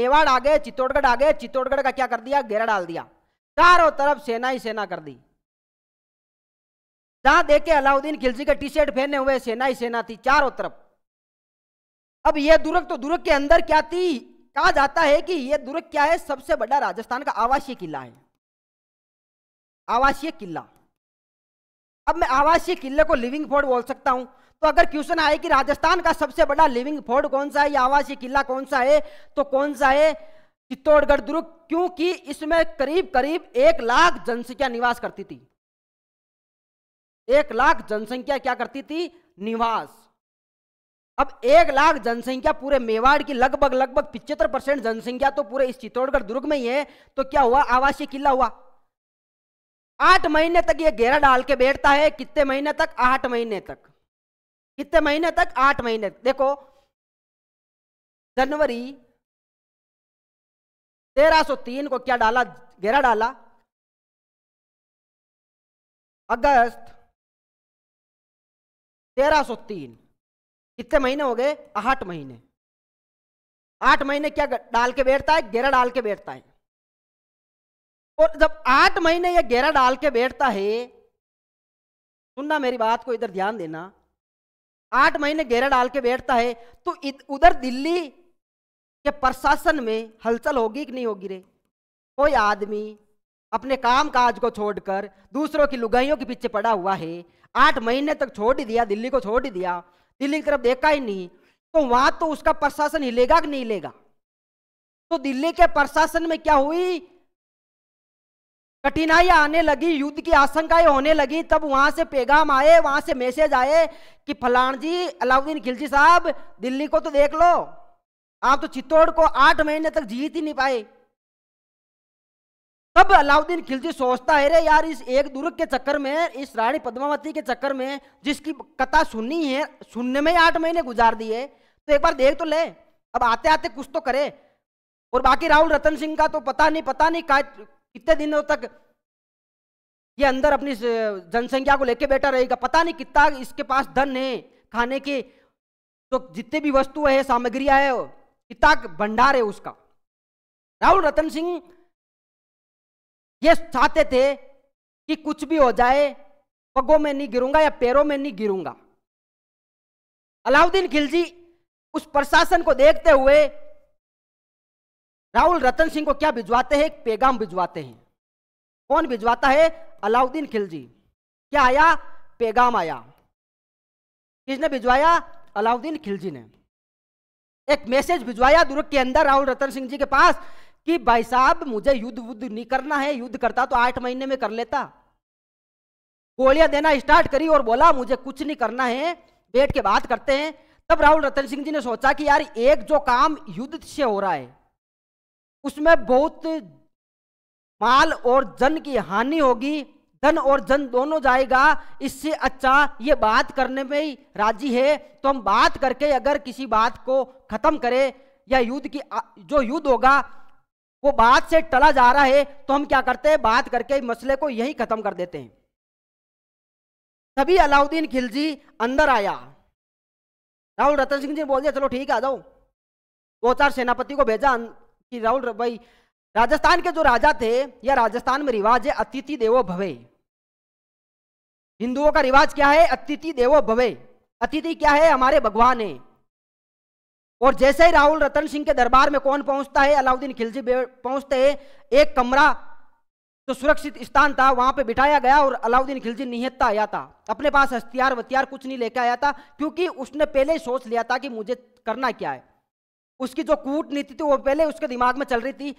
मेवाड़ आ गए चित्तौड़गढ़ आ गए चित्तौड़गढ़ का क्या कर दिया घेरा डाल दिया चारों तरफ सेना ही सेना कर दी जहां देखे अलाउद्दीन खिलजी का टी शर्ट पहने हुए सेना ही सेना थी चारों तरफ अब यह दुर्ग तो दुर्ग के अंदर क्या थी कहा जाता है कि यह दुर्ग क्या है सबसे बड़ा राजस्थान का आवासीय किला है आवासीय किला अब मैं आवासीय किले को लिविंग फोर्ड बोल सकता हूं तो अगर क्वेश्चन आए कि राजस्थान का सबसे बड़ा लिविंग फोर्ड कौन सा है या आवासीय किला कौन सा है तो कौन सा है चित्तौड़गढ़ दुर्ग क्योंकि इसमें करीब करीब एक लाख जनसंख्या निवास करती थी एक लाख जनसंख्या क्या करती थी निवास अब एक लाख जनसंख्या पूरे मेवाड़ की लगभग लगभग पिछहत्तर परसेंट जनसंख्या तो पूरे इस चित्तौड़गढ़ दुर्ग में ही है तो क्या हुआ आवासीय किला हुआ आठ महीने तक ये घेरा डाल के बैठता है कितने महीने तक आठ महीने तक कितने महीने तक आठ महीने देखो जनवरी 1303 को क्या डाला घेरा डाला अगस्त 1303 कितने महीने हो गए आठ महीने आठ महीने क्या डाल के बैठता है गेरा डाल के बैठता है और जब आठ महीने या गेरा डाल के बैठता है सुनना मेरी बात को इधर ध्यान देना आठ महीने गेरा डाल के बैठता है तो उधर दिल्ली के प्रशासन में हलचल होगी कि नहीं होगी रे कोई आदमी अपने काम काज को छोड़कर दूसरों की लुगाइयों के पीछे पड़ा हुआ है आठ महीने तक छोड़ ही दिया दिल्ली को छोड़ ही दिया दिल्ली की तरफ देखा ही नहीं तो वहां तो उसका प्रशासन हिलेगा कि नहीं हिलेगा तो दिल्ली के प्रशासन में क्या हुई कठिनाइयां आने लगी युद्ध की आशंकाएं होने लगी तब वहां से पैगाम आए वहां से मैसेज आए कि फलान जी अलाउद्दीन खिलजी साहब दिल्ली को तो देख लो आप तो चित्तौड़ को आठ महीने तक जीत ही नहीं पाए तब अलाउद्दीन खिलजी सोचता है रे यार इस एक दुर्ग के चक्कर में इस रानी पद्मावती के चक्कर में जिसकी कथा सुननी है सुनने में आठ महीने गुजार दिए तो एक बार देख तो ले अब आते आते कुछ तो करे और बाकी राहुल रतन सिंह का तो पता नहीं पता नहीं कितने दिनों तक ये अंदर अपनी जनसंख्या को लेके बैठा रहेगा पता नहीं कितना इसके पास धन है खाने के तो जितने भी वस्तु है सामग्रियां है कितना भंडार है उसका राहुल रतन सिंह ये चाहते थे कि कुछ भी हो जाए पगों में नहीं गिरूंगा या पैरों में नहीं गिरूंगा अलाउद्दीन खिलजी उस प्रशासन को देखते हुए राहुल रतन सिंह को क्या भिजवाते हैं एक पैगाम भिजवाते हैं कौन भिजवाता है अलाउद्दीन खिलजी क्या आया पैगाम आया किसने भिजवाया अलाउद्दीन खिलजी ने एक मैसेज भिजवाया दुर्ग के अंदर राहुल रतन सिंह जी के पास कि भाई साहब मुझे युद्ध वुद्ध नहीं करना है युद्ध करता तो आठ महीने में कर लेता गोलियां देना स्टार्ट करी और बोला मुझे कुछ नहीं करना है बैठ के बात करते हैं तब राहुल रतन सिंह जी ने सोचा कि यार एक जो काम युद्ध से हो रहा है उसमें बहुत माल और जन की हानि होगी धन और जन दोनों जाएगा इससे अच्छा ये बात करने में ही राजी है तो हम बात करके अगर किसी बात को खत्म करें या युद्ध की जो युद्ध होगा वो बात से टला जा रहा है तो हम क्या करते हैं बात करके मसले को यही खत्म कर देते हैं तभी अलाउद्दीन खिलजी अंदर आया राहुल रतन सिंह जी बोल दिया चलो ठीक है आ जाओ दो चार सेनापति को भेजा अं- कि राहुल भाई राजस्थान के जो राजा थे या राजस्थान में रिवाज है अतिथि देवो भवे हिंदुओं का रिवाज क्या है अतिथि देवो भवे अतिथि क्या है हमारे भगवान है और जैसे ही राहुल रतन सिंह के दरबार में कौन पहुंचता है अलाउद्दीन खिलजी पहुंचते हैं एक कमरा जो तो सुरक्षित स्थान था वहां पे बिठाया गया और अलाउद्दीन खिलजी निहत्ता आया था अपने पास हथियार वतियार कुछ नहीं लेकर आया था क्योंकि उसने पहले सोच लिया था कि मुझे करना क्या है उसकी जो कूटनीति थी वो पहले उसके दिमाग में चल रही थी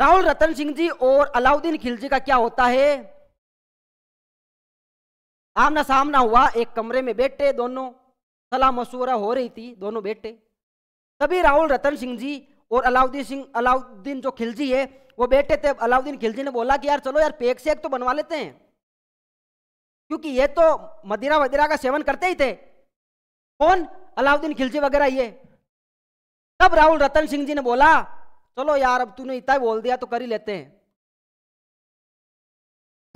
राहुल रतन सिंह जी और अलाउद्दीन खिलजी का क्या होता है आमना सामना हुआ एक कमरे में बैठे दोनों सलाह मशवरा हो रही थी दोनों बेटे तभी राहुल रतन सिंह जी और अलाउद्दीन सिंह अलाउद्दीन जो खिलजी है वो बेटे थे अलाउद्दीन खिलजी ने बोला कि यार चलो यार पेक एक तो बनवा लेते हैं क्योंकि ये तो मदिरा वदिरा का सेवन करते ही थे कौन अलाउद्दीन खिलजी वगैरह ये तब राहुल रतन सिंह जी ने बोला चलो यार अब तूने इतना बोल दिया तो कर ही लेते हैं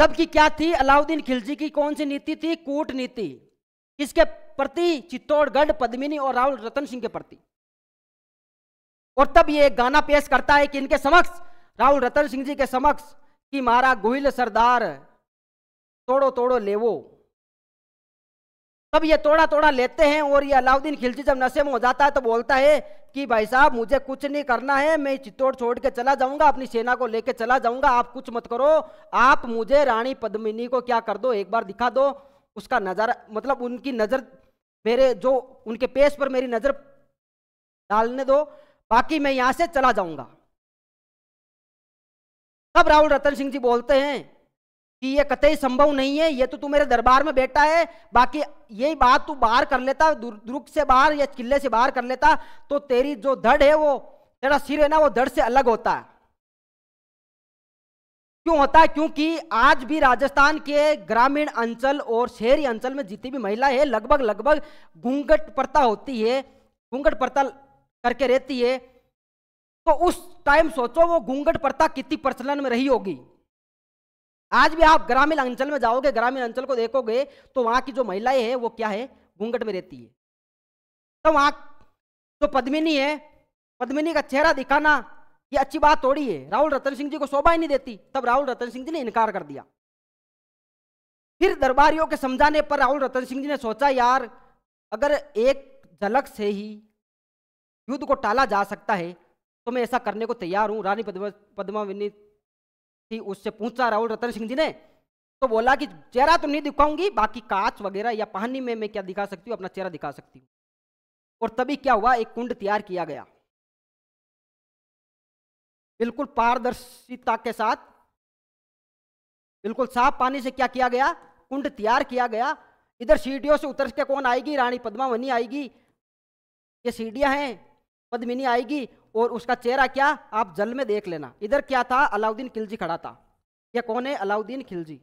जबकि क्या थी अलाउद्दीन खिलजी की कौन सी नीति थी कूटनीति इसके प्रति चित्तौड़गढ़ पद्मिनी और राहुल रतन सिंह के प्रति और तब ये गाना पेश करता है कि इनके समक्ष राहुल रतन सिंह जी के समक्ष कि मारा गुहिल सरदार तोड़ो तोड़ो लेवो तब ये तोड़ा तोड़ा लेते हैं और ये अलाउद्दीन खिलजी जब नशे में हो जाता है तो बोलता है कि भाई साहब मुझे कुछ नहीं करना है मैं चित्तौड़ छोड़ के चला जाऊंगा अपनी सेना को लेके चला जाऊंगा आप कुछ मत करो आप मुझे रानी पद्मिनी को क्या कर दो एक बार दिखा दो उसका नजारा मतलब उनकी नजर मेरे जो उनके पेश पर मेरी नज़र डालने दो बाकी मैं यहां से चला जाऊंगा तब राहुल रतन सिंह जी बोलते हैं कि ये कतई संभव नहीं है ये तो तू मेरे दरबार में बैठा है बाकी यही बात तू बाहर कर लेता दुर्ग से बाहर या किले से बाहर कर लेता तो तेरी जो धड़ है वो तेरा सिर है ना वो धड़ से अलग होता है क्यों होता है क्योंकि आज भी राजस्थान के ग्रामीण अंचल और शहरी अंचल में जितनी भी महिला है लगभग लगभग घूंघट प्रथा होती है घूंघट प्रथा करके रहती है तो उस टाइम सोचो वो घूंघट प्रथा कितनी प्रचलन में रही होगी आज भी आप ग्रामीण अंचल में जाओगे ग्रामीण अंचल को देखोगे तो वहां की जो महिलाएं हैं वो क्या है घूंघट में रहती है तो वहां जो पद्मिनी है पद्मिनी का चेहरा दिखाना ये अच्छी बात थोड़ी है राहुल रतन सिंह जी को शोभा ही नहीं देती तब राहुल रतन सिंह जी ने इनकार कर दिया फिर दरबारियों के समझाने पर राहुल रतन सिंह जी ने सोचा यार अगर एक झलक से ही युद्ध को टाला जा सकता है तो मैं ऐसा करने को तैयार हूं रानी पद्मा थी उससे पूछा राहुल रतन सिंह जी ने तो बोला कि चेहरा तो नहीं दिखाऊंगी बाकी कांच वगैरह या पानी में मैं क्या दिखा सकती हूँ अपना चेहरा दिखा सकती हूँ और तभी क्या हुआ एक कुंड तैयार किया गया बिल्कुल पारदर्शिता के साथ बिल्कुल साफ पानी से क्या किया गया कुंड तैयार किया गया इधर सीढ़ियों से उतर के कौन आएगी रानी पद्मावनी आएगी ये सीढ़ियां हैं पद्मिनी आएगी और उसका चेहरा क्या आप जल में देख लेना इधर क्या था अलाउद्दीन खिलजी खड़ा था ये कौन है अलाउद्दीन खिलजी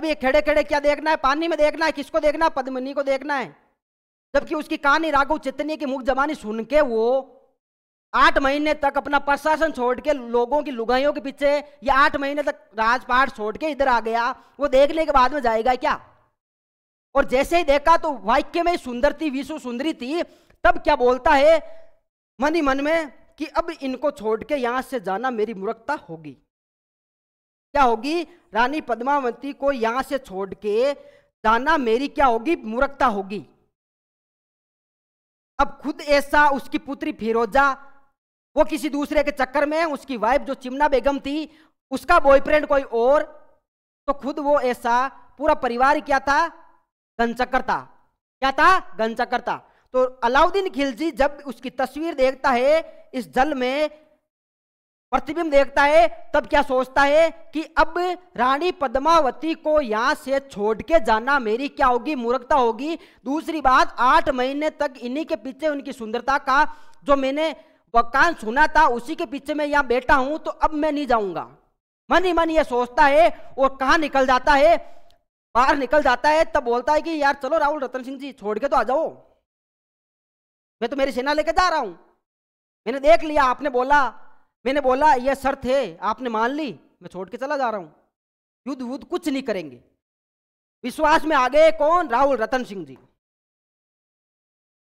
अब ये खेड़े खेड़े क्या देखना है पानी में देखना है किसको देखना है पद्मिनी को देखना है जबकि उसकी कहानी राघव चितनी की मुख जबानी सुन के वो आठ महीने तक अपना प्रशासन छोड़ के लोगों की लुगाइयों के पीछे या आठ महीने तक राजपाट छोड़ के इधर आ गया वो देखने के बाद में जाएगा क्या और जैसे ही देखा तो वाक्य में सुंदर थी विश्व सुंदरी थी तब क्या बोलता है मन ही मन में कि अब इनको छोड़ के यहां से जाना मेरी मूर्खता होगी क्या होगी रानी पद्मावती को यहां से छोड़ के जाना मेरी क्या होगी मूर्खता होगी अब खुद ऐसा उसकी पुत्री फिरोजा वो किसी दूसरे के चक्कर में उसकी वाइफ जो चिमना बेगम थी उसका बॉयफ्रेंड कोई और तो खुद वो ऐसा पूरा परिवार क्या था गनचक्कर था क्या था गनचक्कर था तो अलाउद्दीन खिलजी जब उसकी तस्वीर देखता है इस जल में प्रतिबिंब देखता है तब क्या सोचता है कि अब रानी पद्मावती को यहां से छोड़ के जाना मेरी क्या होगी मूर्खता होगी दूसरी बात आठ महीने तक इन्हीं के पीछे उनकी सुंदरता का जो मैंने कान सुना था उसी के पीछे मैं यहां बैठा हूं तो अब मैं नहीं जाऊंगा मन ही मन ये सोचता है और कहा निकल जाता है बाहर निकल जाता है तब बोलता है कि यार चलो राहुल रतन सिंह जी छोड़ के तो आ जाओ मैं तो मेरी सेना लेके जा रहा हूं मैंने देख लिया आपने बोला मैंने बोला ये शर्त है आपने मान ली मैं छोड़ के चला जा रहा हूँ युद्ध वुद्ध कुछ नहीं करेंगे विश्वास में आ गए कौन राहुल रतन सिंह जी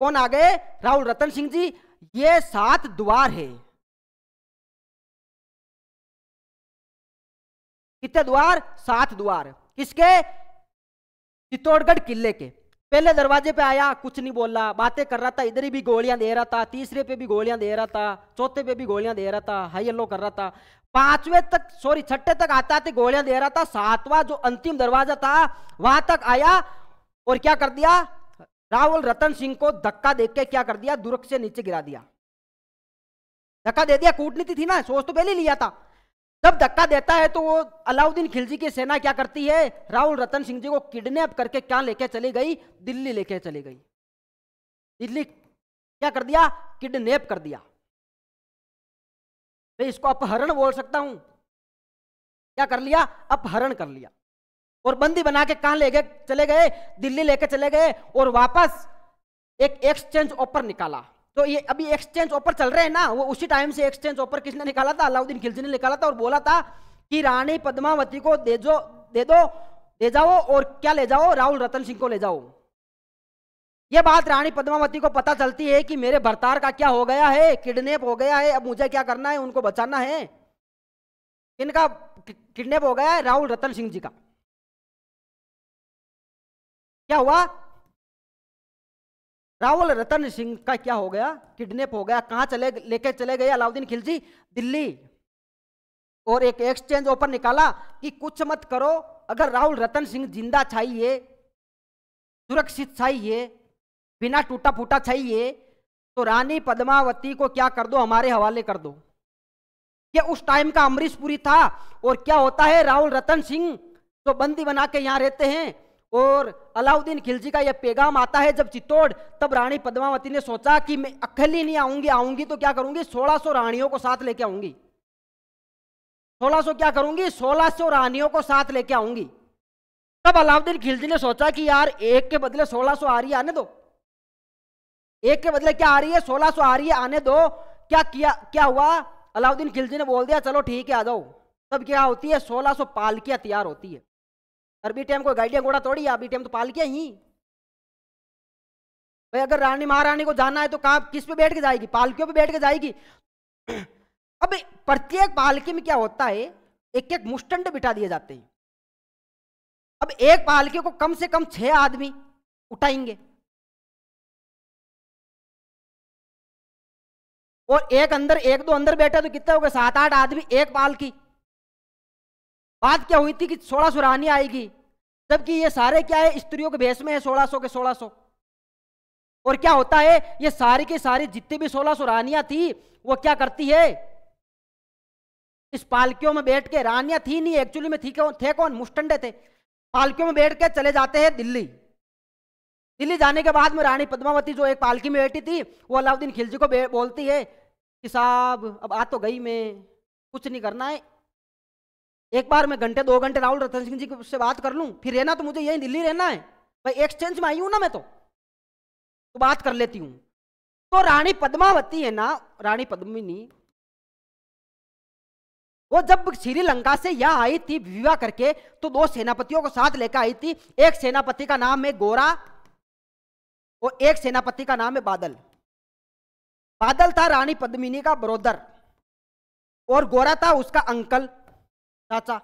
कौन आ गए राहुल रतन सिंह जी ये सात द्वार है कितने द्वार सात द्वार किसके चित्तौड़गढ़ किले के पहले दरवाजे पे आया कुछ नहीं बोला बातें कर रहा था इधर भी गोलियां दे रहा था तीसरे पे भी गोलियां दे रहा था चौथे पे भी गोलियां दे रहा था हाई येलो कर रहा था पांचवे तक सॉरी छठे तक आता थे गोलियां दे रहा था सातवां जो अंतिम दरवाजा था वहां तक आया और क्या कर दिया राहुल रतन सिंह को धक्का के क्या कर दिया दुर्ग से नीचे गिरा दिया धक्का दे दिया कूटनीति थी ना सोच तो पहले लिया था जब धक्का देता है तो वो अलाउद्दीन खिलजी की सेना क्या करती है राहुल रतन सिंह जी को किडनैप करके क्या लेके चली गई दिल्ली लेके चली गई दिल्ली क्या कर दिया किडनैप कर दिया मैं इसको अपहरण बोल सकता हूं क्या कर लिया अपहरण कर लिया और बंदी बना के कहा ले गए चले गए दिल्ली लेके चले गए और वापस एक एक्सचेंज ऑफर निकाला तो ये अभी एक्सचेंज ऑफर चल रहे हैं ना वो उसी टाइम से एक्सचेंज ऑफर किसने निकाला था अलाउद्दीन खिलजी ने निकाला था और बोला था कि रानी पद्मावती को दे जो दे दो ले जाओ और क्या ले जाओ राहुल रतन सिंह को ले जाओ ये बात रानी पद्मावती को पता चलती है कि मेरे भरतार का क्या हो गया है किडनेप हो गया है अब मुझे क्या करना है उनको बचाना है इनका किडनेप हो गया है राहुल रतन सिंह जी का क्या हुआ रावल रतन सिंह का क्या हो गया किडनैप हो गया कहां चले लेके चले गए अलाउद्दीन खिलजी दिल्ली और एक एक्सचेंज ऑफर निकाला कि कुछ मत करो अगर राहुल रतन सिंह जिंदा चाहिए सुरक्षित चाहिए बिना टूटा फूटा चाहिए तो रानी पद्मावती को क्या कर दो हमारे हवाले कर दो ये उस टाइम का अमरीशपुरी था और क्या होता है राहुल रतन सिंह जो बंदी बना के यहां रहते हैं और अलाउद्दीन खिलजी का यह पैगाम आता है जब चित्तौड़ तब रानी पद्मावती ने सोचा कि मैं अकेली नहीं आऊंगी आऊंगी तो क्या करूंगी 1600 रानियों को साथ लेके आऊंगी 1600 क्या करूंगी 1600 रानियों को साथ लेके आऊंगी तब अलाउद्दीन खिलजी ने सोचा कि यार एक के बदले 1600 आ रही है आने दो एक के बदले क्या आ रही है सो आ रही है आने दो क्या किया क्या हुआ अलाउद्दीन खिलजी ने बोल दिया चलो ठीक है आ जाओ तब क्या होती है सोलह सो पालकियां तैयार होती है और बी टाइम कोई गाइडिया घोड़ा तोड़ी या बी टाइम तो पालकिया ही भाई अगर रानी महारानी को जाना है तो कहा किस पे बैठ के जाएगी पालकियों पे बैठ के जाएगी [CLEARS THROAT] अब प्रत्येक पालकी में क्या होता है एक एक मुस्टंड बिठा दिए जाते हैं अब एक पालकी को कम से कम छह आदमी उठाएंगे और एक अंदर एक दो अंदर बैठा तो कितना हो गया सात आठ आदमी एक पालकी बात क्या हुई थी कि सोलह सौ रानी आएगी जबकि ये सारे क्या है स्त्रियों के भेष में है सोलह सौ के सोलह सौ और क्या होता है ये सारी के सारी जितनी भी सोलह सौ रानियां थी वो क्या करती है इस पालकियों में बैठ के रानियां थी नहीं एक्चुअली में थी कौन थे कौन मुस्टंडे थे पालकियों में बैठ के चले जाते हैं दिल्ली दिल्ली जाने के बाद में रानी पद्मावती जो एक पालकी में बैठी थी वो अलाउद्दीन खिलजी को बोलती है कि साहब अब आ तो गई मैं कुछ नहीं करना है एक बार मैं घंटे दो घंटे राहुल रतन सिंह जी से बात कर लूँ फिर रहना तो मुझे यही दिल्ली रहना है भाई एक्सचेंज में आई हूँ ना मैं तो, तो बात कर लेती हूँ तो रानी पद्मावती है ना रानी पद्मिनी वो जब श्रीलंका से यहाँ आई थी विवाह करके तो दो सेनापतियों को साथ लेकर आई थी एक सेनापति का नाम है गोरा और एक सेनापति का नाम है बादल बादल था रानी पद्मिनी का ब्रोदर और गोरा था उसका अंकल चाचा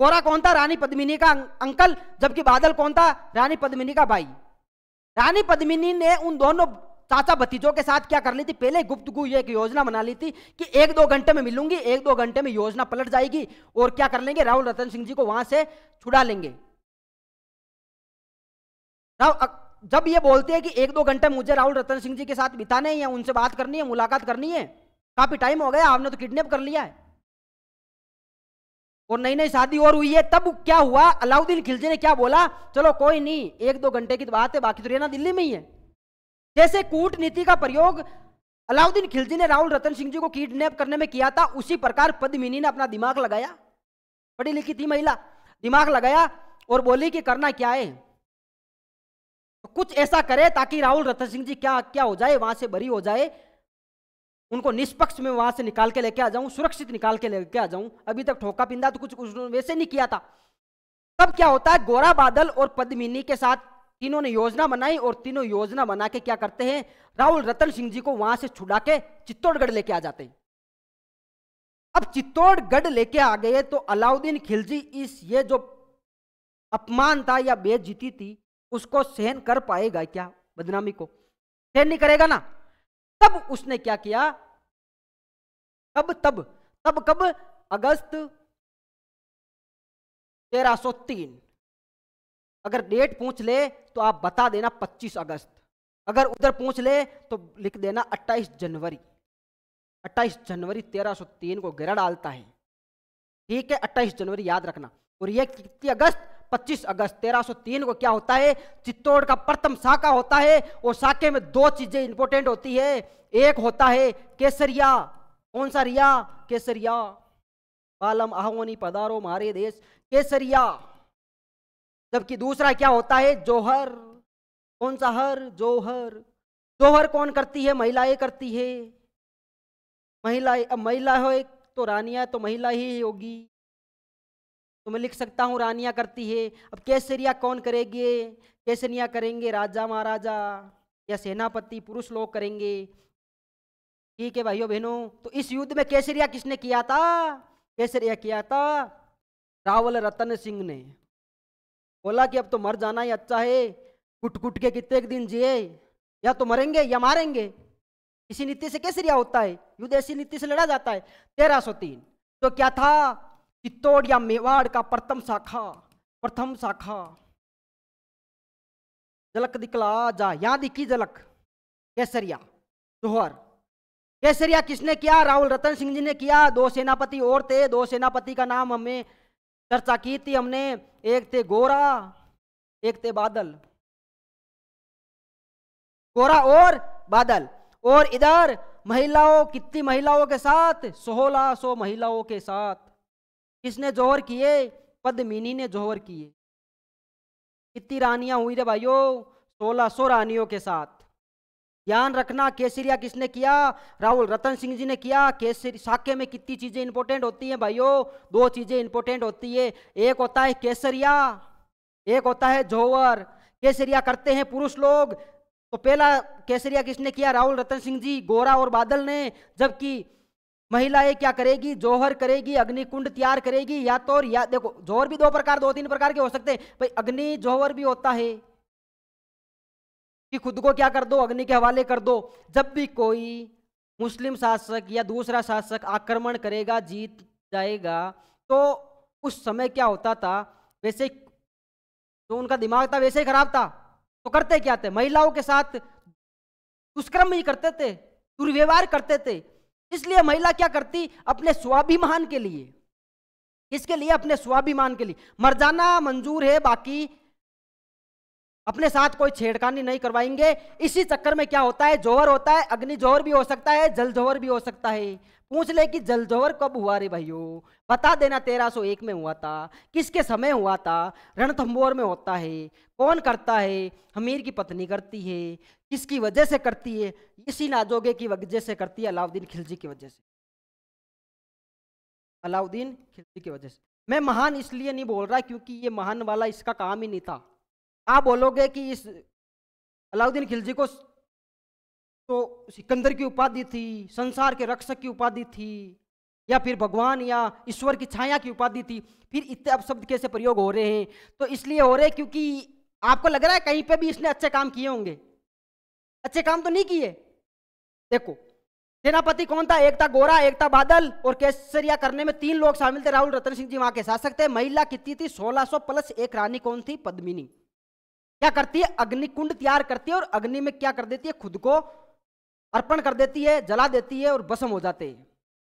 कोरा कौन था रानी पद्मिनी का अं-, अंकल जबकि बादल कौन था रानी पद्मिनी का भाई रानी पद्मिनी ने उन दोनों चाचा भतीजों के साथ क्या कर ली थी पहले गुप्तगु ये एक योजना बना ली थी कि एक दो घंटे में मिलूंगी एक दो घंटे में योजना पलट जाएगी और क्या कर लेंगे राहुल रतन सिंह जी को वहां से छुड़ा लेंगे जब ये बोलते हैं कि एक दो घंटे मुझे राहुल रतन सिंह जी के साथ बिताने हैं उनसे बात करनी है मुलाकात करनी है काफी टाइम हो गया आपने तो किडनेप कर लिया है और नई नई शादी और हुई है तब क्या हुआ अलाउद्दीन खिलजी ने क्या बोला चलो कोई नहीं एक दो घंटे की तो बात है बाकी तो रहना दिल्ली में ही है जैसे कूटनीति का प्रयोग अलाउद्दीन खिलजी ने राहुल रतन सिंह जी को किडनैप करने में किया था उसी प्रकार पद्मिनी ने अपना दिमाग लगाया पढ़ी लिखी थी महिला दिमाग लगाया और बोली कि करना क्या है कुछ ऐसा करे ताकि राहुल रतन सिंह जी क्या क्या हो जाए वहां से बरी हो जाए उनको निष्पक्ष में वहां से निकाल के लेके आ जाऊं सुरक्षित निकाल के लेके आ जाऊं अभी तक ठोका पिंदा तो कुछ कुछ वैसे नहीं किया था तब क्या होता है गोरा बादल और पद्मिनी के साथ तीनों ने योजना बनाई और तीनों योजना बना के क्या करते हैं राहुल रतन सिंह जी को वहां से छुड़ा के चित्तौड़गढ़ लेके आ जाते हैं अब चित्तौड़गढ़ लेके आ गए तो अलाउद्दीन खिलजी इस ये जो अपमान था या बेजीती थी उसको सहन कर पाएगा क्या बदनामी को सहन नहीं करेगा ना तब उसने क्या किया कब तब तब कब अगस्त 1303 अगर डेट पूछ ले तो आप बता देना 25 अगस्त अगर उधर पूछ ले तो लिख देना 28 जनवरी 28 जनवरी 1303 को गिरा डालता है ठीक है 28 जनवरी याद रखना और यह कितनी अगस्त 25 अगस्त 1303 को क्या होता है चित्तौड़ का प्रथम शाखा होता है और शाखे में दो चीजें इंपोर्टेंट होती है एक होता है केसरिया कौन सा रिया केसरिया पालम आहोनी पदारो मारे देश केसरिया जबकि दूसरा क्या होता है जोहर कौन सा हर जोहर जोहर कौन करती है महिलाएं करती है महिलाएं अब महिला हो एक तो रानिया तो महिला ही होगी तो मैं लिख सकता हूँ रानियाँ करती है अब कैसरिया कौन करेंगे कैसरिया करेंगे राजा महाराजा या सेनापति पुरुष लोग करेंगे ठीक है भाइयों बहनों तो इस युद्ध में कैसरिया किसने किया था कैसरिया किया था रावल रतन सिंह ने बोला कि अब तो मर जाना ही अच्छा है कुट कुट के कितने दिन जिए या तो मरेंगे या मारेंगे इसी नीति से कैसरिया होता है युद्ध ऐसी नीति से लड़ा जाता है तेरह सौ तीन तो क्या था चित्तौड़ या मेवाड़ का प्रथम शाखा प्रथम शाखा झलक दिखला जा यहां दिखी झलक केसरिया जोहर केसरिया किसने किया राहुल रतन सिंह जी ने किया दो सेनापति और थे दो सेनापति का नाम हमें चर्चा की थी हमने एक थे गोरा एक थे बादल गोरा और बादल और इधर महिलाओं कितनी महिलाओं के साथ सोलह सो महिलाओं के साथ किसने जोहर किए पद्मिनी ने जोहर किए कितनी रानियां हुई रे भाइयों सोलह सौ रानियों के साथ ध्यान रखना केसरिया किसने किया राहुल रतन सिंह जी ने किया केसरी साके में कितनी चीजें इंपोर्टेंट होती हैं भाइयों दो चीजें इंपोर्टेंट होती है एक होता है केसरिया एक होता है जोहर केसरिया करते हैं पुरुष लोग तो पहला केसरिया किसने किया राहुल रतन सिंह जी गोरा और बादल ने जबकि महिलाएं क्या करेगी जोहर करेगी अग्निकुंड तैयार करेगी या तो या देखो जोहर भी दो प्रकार दो तीन प्रकार के हो सकते हैं भाई अग्नि जोहर भी होता है कि खुद को क्या कर दो अग्नि के हवाले कर दो जब भी कोई मुस्लिम शासक या दूसरा शासक आक्रमण करेगा जीत जाएगा तो उस समय क्या होता था वैसे जो तो उनका दिमाग था वैसे ही खराब था तो करते क्या थे महिलाओं के साथ दुष्कर्म ही करते थे दुर्व्यवहार करते थे इसलिए महिला क्या करती अपने स्वाभिमान के लिए इसके लिए अपने स्वाभिमान के लिए मर्जाना मंजूर है बाकी अपने साथ कोई छेड़खानी नहीं करवाएंगे इसी चक्कर में क्या होता है जोहर होता है अग्नि जोहर भी हो सकता है जल जोहर भी हो सकता है पूछ ले कि जल जोहर कब हुआ रे भाइयों बता देना 1301 में हुआ था किसके समय हुआ था रणथम्बोर में होता है कौन करता है हमीर की पत्नी करती है किसकी वजह से करती है इसी नाजोगे की वजह से करती है अलाउद्दीन खिलजी की वजह से अलाउद्दीन खिलजी की वजह से मैं महान इसलिए नहीं बोल रहा क्योंकि ये महान वाला इसका काम ही नहीं था आप बोलोगे कि इस अलाउद्दीन खिलजी को तो सिकंदर की उपाधि थी संसार के रक्षक की उपाधि थी या फिर भगवान या ईश्वर की छाया की उपाधि थी फिर इतने अपशब्द कैसे प्रयोग हो रहे हैं तो इसलिए हो रहे क्योंकि आपको लग रहा है कहीं पे भी इसने अच्छे काम किए होंगे अच्छे काम तो नहीं किए देखो सेनापति कौन था एक था गोरा एक था बादल और केसरिया करने में तीन लोग शामिल थे राहुल रतन सिंह जी वहां के शासक थे महिला कितनी थी 1600 प्लस एक रानी कौन थी पद्मिनी क्या करती है अग्नि कुंड तैयार करती है और अग्नि में क्या कर देती है खुद को अर्पण कर देती है जला देती है और भस्म हो जाते हैं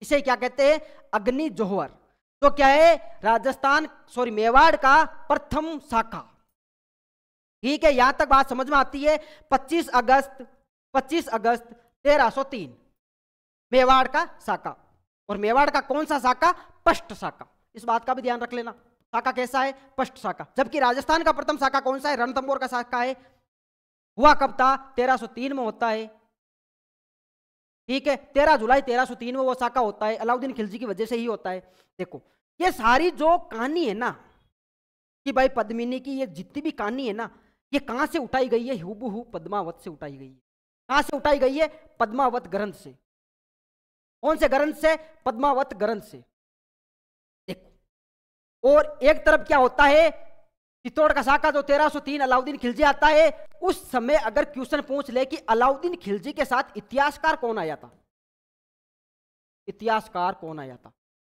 इसे क्या कहते हैं अग्नि जोहर तो क्या है राजस्थान सॉरी मेवाड़ का प्रथम शाखा ठीक है यहां तक बात समझ में आती है 25 अगस्त 25 अगस्त 1303 मेवाड़ का शाखा और मेवाड़ का कौन सा शाखा पष्ट शाखा इस बात का भी ध्यान रख लेना शाखा कैसा है पष्ट शाखा जबकि राजस्थान का प्रथम शाखा कौन सा है रणथम्बोर का शाखा है हुआ कब था 1303 में होता है ठीक है 13 जुलाई 1303 में वो शाखा होता है अलाउद्दीन खिलजी की वजह से ही होता है देखो ये सारी जो कहानी है ना कि भाई पद्मिनी की ये जितनी भी कहानी है ना ये कहां से उठाई गई है हुबहू पद्मावत से उठाई गई है कहां से उठाई गई है पद्मावत ग्रंथ से कौन से ग्रंथ से पद्मावत ग्रंथ से और एक तरफ क्या होता है चित्तौड़ का शाखा जो 1303 अलाउद्दीन खिलजी आता है उस समय अगर क्वेश्चन पूछ ले कि अलाउद्दीन खिलजी के साथ इतिहासकार कौन आया था इतिहासकार कौन आया था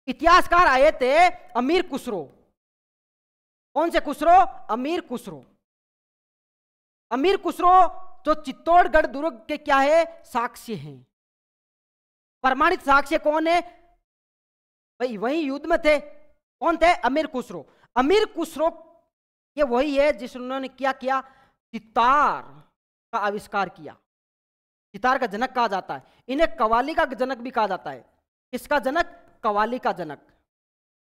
इतिहासकार आए थे अमीर कुसरो कौन से कुसरो अमीर कुसरो अमीर कुसरो जो चित्तौड़गढ़ दुर्ग के क्या है साक्षी हैं प्रमाणित साक्ष्य कौन है भाई वही युद्ध में थे कौन थे अमीर खुसरो अमीर खुसरो ये वही है जिसने क्या किया सितार का आविष्कार किया सितार का जनक कहा जाता है इन्हें कवाली का जनक भी कहा जाता है किसका जनक कवाली का जनक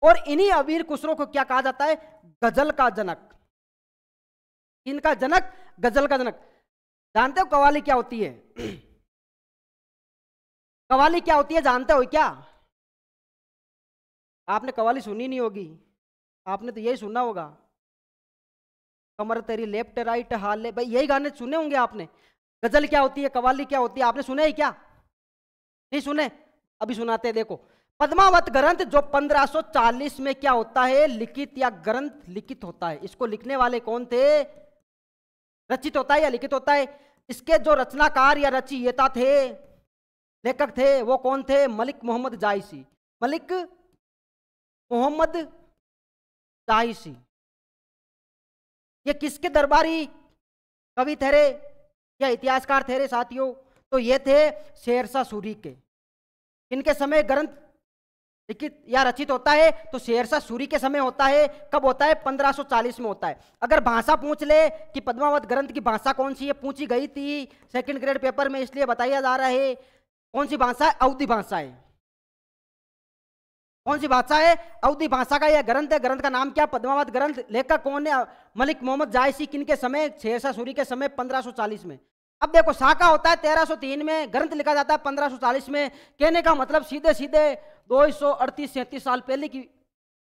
और इन्हीं अमीर खुसरो को क्या कहा जाता है गजल का जनक इनका जनक गजल का जनक जानते हो कवाली क्या होती है [CLEARS THROAT] कवाली क्या होती है जानते हो क्या आपने कवाली सुनी नहीं होगी आपने तो यही सुना होगा कमर तेरी लेफ्ट राइट हाल ले भाई यही गाने सुने होंगे आपने गजल क्या होती है कवाली क्या होती है आपने सुने ही क्या नहीं सुने अभी सुनाते देखो पद्मावत ग्रंथ जो 1540 में क्या होता है लिखित या ग्रंथ लिखित होता है इसको लिखने वाले कौन थे रचित होता है या लिखित होता है इसके जो रचनाकार या रचयिता थे लेखक थे वो कौन थे मलिक मोहम्मद जायसी मलिक मोहम्मद ताइसी ये किसके दरबारी कवि थे या इतिहासकार थे साथियों तो ये थे शेरशाह सूरी के इनके समय ग्रंथ लिखित या रचित होता है तो शेरशाह सूरी के समय होता है कब होता है 1540 में होता है अगर भाषा पूछ ले कि पद्मावत ग्रंथ की भाषा कौन सी है पूछी गई थी सेकंड ग्रेड पेपर में इसलिए बताया जा रहा है कौन सी भाषा है अवधि भाषा है कौन सी भाषा है अवधी भाषा का यह ग्रंथ है ग्रंथ का नाम क्या पद्मावत ग्रंथ लेखक कौन है मलिक मोहम्मद जायसी किन के समय शेरशाह सूरी के समय 1540 में अब देखो शाखा होता है 1303 में ग्रंथ लिखा जाता है 1540 में कहने का मतलब सीधे सीधे दो सौ साल पहले की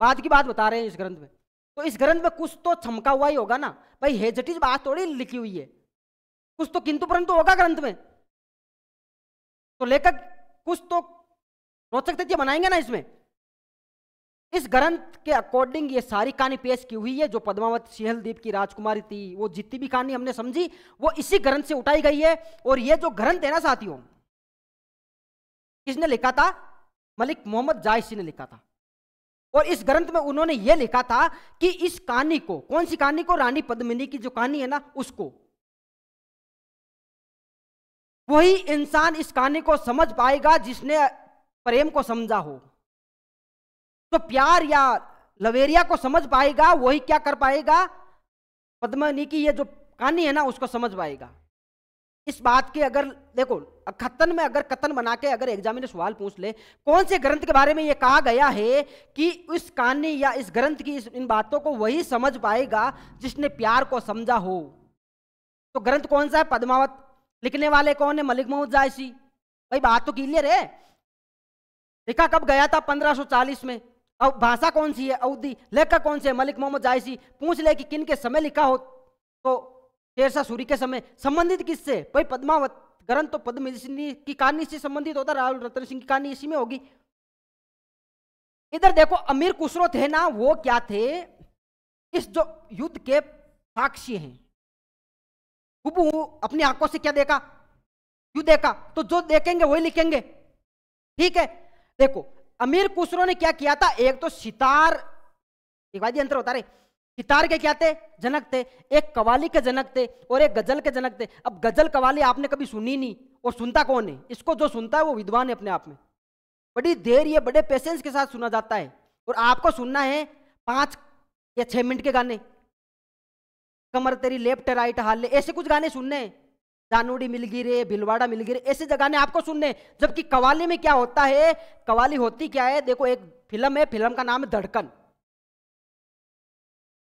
बाद की बात बता रहे हैं इस ग्रंथ में तो इस ग्रंथ में कुछ तो छमका हुआ ही होगा ना भाई हेजटिज बात थोड़ी लिखी हुई है कुछ तो किंतु परंतु होगा ग्रंथ में तो लेखक कुछ तो रोचक तथ्य बनाएंगे ना इसमें इस ग्रंथ के अकॉर्डिंग ये सारी कहानी पेश की हुई है जो पद्मावत सिहलदीप की राजकुमारी थी वो जितनी भी कहानी हमने समझी वो इसी ग्रंथ से उठाई गई है और ये जो ग्रंथ है ना साथियों किसने लिखा था मलिक मोहम्मद जायसी ने लिखा था और इस ग्रंथ में उन्होंने ये लिखा था कि इस कहानी को कौन सी कहानी को रानी पद्मिनी की जो कहानी है ना उसको वही इंसान इस कहानी को समझ पाएगा जिसने प्रेम को समझा हो तो प्यार या लवेरिया को समझ पाएगा वही क्या कर पाएगा पद्मनी की ये जो कहानी है ना उसको समझ पाएगा इस बात के अगर देखो खतन में अगर कतन बना के अगर एग्जामिनर सवाल पूछ ले कौन से ग्रंथ के बारे में ये कहा गया है कि इस कहानी या इस ग्रंथ की इस, इन बातों को वही समझ पाएगा जिसने प्यार को समझा हो तो ग्रंथ कौन सा है पद्मावत लिखने वाले कौन है मलिक महमूद जायसी भाई बात तो क्लियर है लिखा कब गया था 1540 में अब भाषा कौन सी है अवधि लेखक कौन से है मलिक मोहम्मद जायसी पूछ ले कि किन के समय लिखा हो तो शेरशाह सूरी के समय संबंधित किससे भाई पद्मावत ग्रंथ तो पद्म की कहानी से संबंधित होता राहुल रतन सिंह की कहानी इसी में होगी इधर देखो अमीर कुसरो थे ना वो क्या थे इस जो युद्ध के साक्षी हैं हुबहू अपनी आंखों से क्या देखा युद्ध देखा तो जो देखेंगे वही लिखेंगे ठीक है देखो अमीर कुसरो ने क्या किया था एक तो सितार एक वादी अंतर होता रे सितार के क्या थे जनक थे एक कवाली के जनक थे और एक गजल के जनक थे अब गजल कवाली आपने कभी सुनी नहीं और सुनता कौन है इसको जो सुनता है वो विद्वान है अपने आप में बड़ी देर ये बड़े पेशेंस के साथ सुना जाता है और आपको सुनना है पांच या छह मिनट के गाने कमर तेरी लेफ्ट राइट हाल ले ऐसे कुछ गाने सुनने हैं दानुड़ी मिलगिरे भिलवाड़ा मिलगिरे ऐसे जगह ने आपको सुनने जबकि कवाली में क्या होता है कवाली होती क्या है देखो एक फिल्म है फिल्म का नाम है धड़कन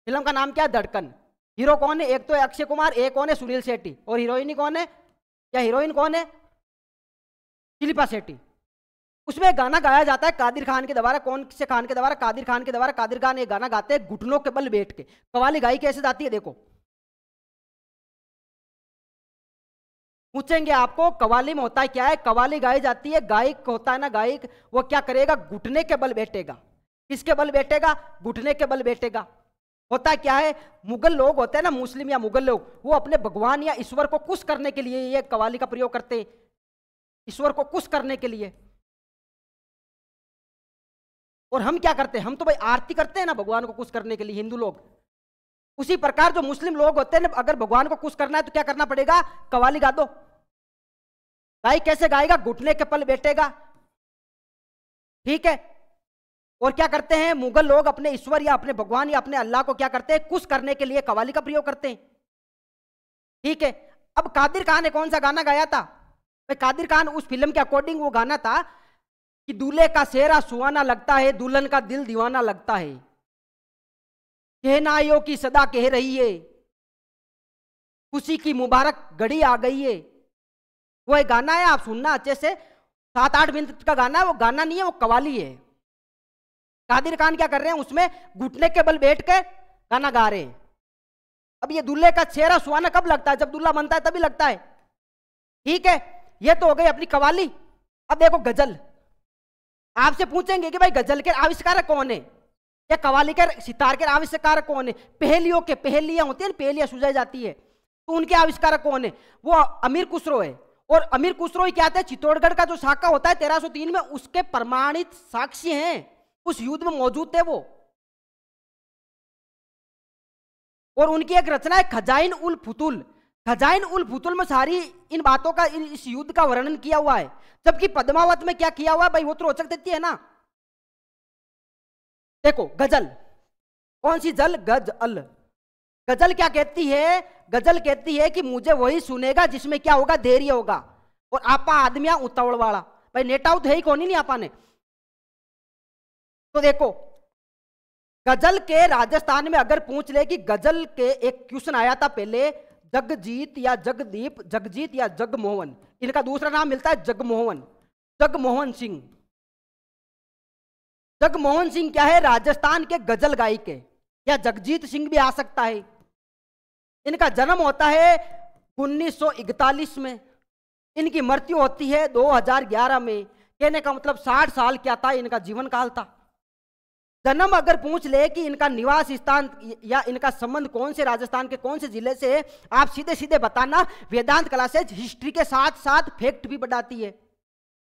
फिल्म का नाम क्या है धड़कन हीरो कौन है एक तो है अक्षय कुमार एक कौन है सुनील शेट्टी और हीरोइन कौन है या हीरोइन कौन है शिल्पा शेट्टी उसमें गाना गाया जाता है कादिर खान के द्वारा कौन से खान के द्वारा कादिर खान के द्वारा कादिर खान ये गाना गाते हैं घुटनों के बल बैठ के कवाली गाई कैसे जाती है देखो पूछेंगे आपको कवाली में होता है क्या है कवाली गाई जाती है गायक होता है ना गायक वो क्या करेगा घुटने के बल बैठेगा किसके बल बैठेगा घुटने के बल बैठेगा होता क्या है मुगल लोग होते हैं ना मुस्लिम या मुगल लोग वो अपने भगवान या ईश्वर को कुश करने के लिए ये कवाली का प्रयोग करते ईश्वर को कुश करने के लिए और हम क्या करते हैं हम तो भाई आरती करते हैं ना भगवान को कुछ करने के लिए हिंदू लोग उसी प्रकार जो मुस्लिम लोग होते हैं अगर भगवान को कुछ करना है तो क्या करना पड़ेगा कवाली गा दो गाय कैसे गाएगा घुटने के पल बैठेगा ठीक है और क्या करते हैं मुगल लोग अपने ईश्वर या अपने भगवान या अपने अल्लाह को क्या करते हैं कुछ करने के लिए कवाली का प्रयोग करते हैं ठीक है अब कादिर खान ने कौन सा गाना गाया था भाई कादिर खान उस फिल्म के अकॉर्डिंग वो गाना था कि दूल्हे का सेहरा सुहाना लगता है दुल्हन का दिल दीवाना लगता है सेनाओं की सदा कह रही है खुशी की मुबारक घड़ी आ गई है वो एक गाना है आप सुनना अच्छे से सात आठ मिनट का गाना है वो गाना नहीं है वो कवाली है कादिर खान क्या कर रहे हैं उसमें घुटने के बल बैठ के गाना गा रहे हैं अब ये दूल्हे का चेहरा सुहाना कब लगता है जब दूल्हा बनता है तभी लगता है ठीक है ये तो हो गई अपनी कवाली अब देखो गजल आपसे पूछेंगे कि भाई गजल के आविष्कारक कौन है या कवाली के सितार के आविष्कार कौन है पहेलियों के पहेलियां होती है पहेलियां सुझाई जाती है तो उनके आविष्कार कौन है वो अमीर कुसरो है और अमीर खुसरो क्या थे चित्तौड़गढ़ का जो शाखा होता है तीन में उसके प्रमाणित साक्षी हैं उस युद्ध में मौजूद थे वो और उनकी एक रचना है खजाइन उल फुतुल खजाइन उल फुतुल में सारी इन बातों का इस युद्ध का वर्णन किया हुआ है जबकि पद्मावत में क्या किया हुआ है भाई वो तो रोचक देती है ना देखो गजल कौन सी जल गज अल गजल क्या कहती है गजल कहती है कि मुझे वही सुनेगा जिसमें क्या होगा धैर्य होगा और आपा आदमिया उतावड़ वाला भाई नेटाउ तो है ही कौन ही नहीं आपा ने तो देखो गजल के राजस्थान में अगर पूछ ले कि गजल के एक क्वेश्चन आया था पहले जगजीत या जगदीप जगजीत या जगमोहन इनका दूसरा नाम मिलता है जगमोहन जगमोहन सिंह जगमोहन सिंह क्या है राजस्थान के गजल गायक है या जगजीत सिंह भी आ सकता है इनका जन्म होता है 1941 में इनकी मृत्यु होती है 2011 में कहने का मतलब 60 साल क्या था इनका जीवन काल था जन्म अगर पूछ ले कि इनका निवास स्थान या इनका संबंध कौन से राजस्थान के कौन से जिले से है आप सीधे सीधे बताना वेदांत क्लासेज हिस्ट्री के साथ साथ फैक्ट भी बताती है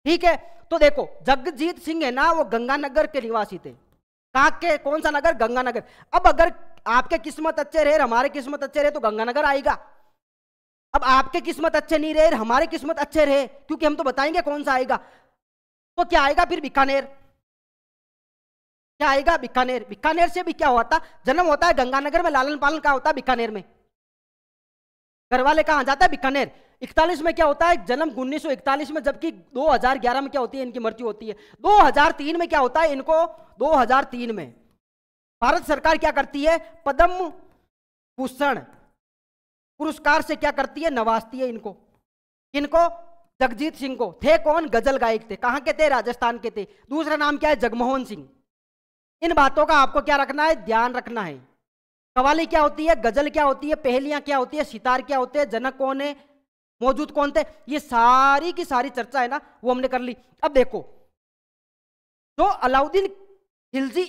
ठीक है तो देखो जगजीत सिंह है ना वो गंगानगर के निवासी थे कहा के कौन सा नगर गंगानगर अब अगर आपके किस्मत अच्छे रहे हमारे किस्मत अच्छे रहे तो गंगानगर आएगा अब आपके किस्मत अच्छे नहीं रहे हमारे किस्मत अच्छे रहे क्योंकि हम तो बताएंगे कौन सा आएगा तो क्या आएगा फिर बीकानेर क्या आएगा बीकानेर बीकानेर से भी क्या हुआ था जन्म होता है गंगानगर में लालन पालन कहा होता है बीकानेर में घर वाले कहा जाता है बीकानेर इकतालीस में क्या होता है जन्म उन्नीस में जबकि 2011 में क्या होती है इनकी मृत्यु होती है 2003 में क्या होता है इनको 2003 में भारत सरकार क्या करती है पद्म भूषण पुरस्कार से क्या करती है नवाजती है इनको इनको जगजीत सिंह को थे कौन गजल गायक थे कहां के थे राजस्थान के थे दूसरा नाम क्या है जगमोहन सिंह इन बातों का आपको क्या रखना है ध्यान रखना है कवाली क्या होती है गजल क्या होती है पहलियां क्या होती है सितार क्या होते हैं जनक कौन है मौजूद कौन थे ये सारी की सारी चर्चा है ना वो हमने कर ली अब देखो जो अलाउद्दीन खिलजी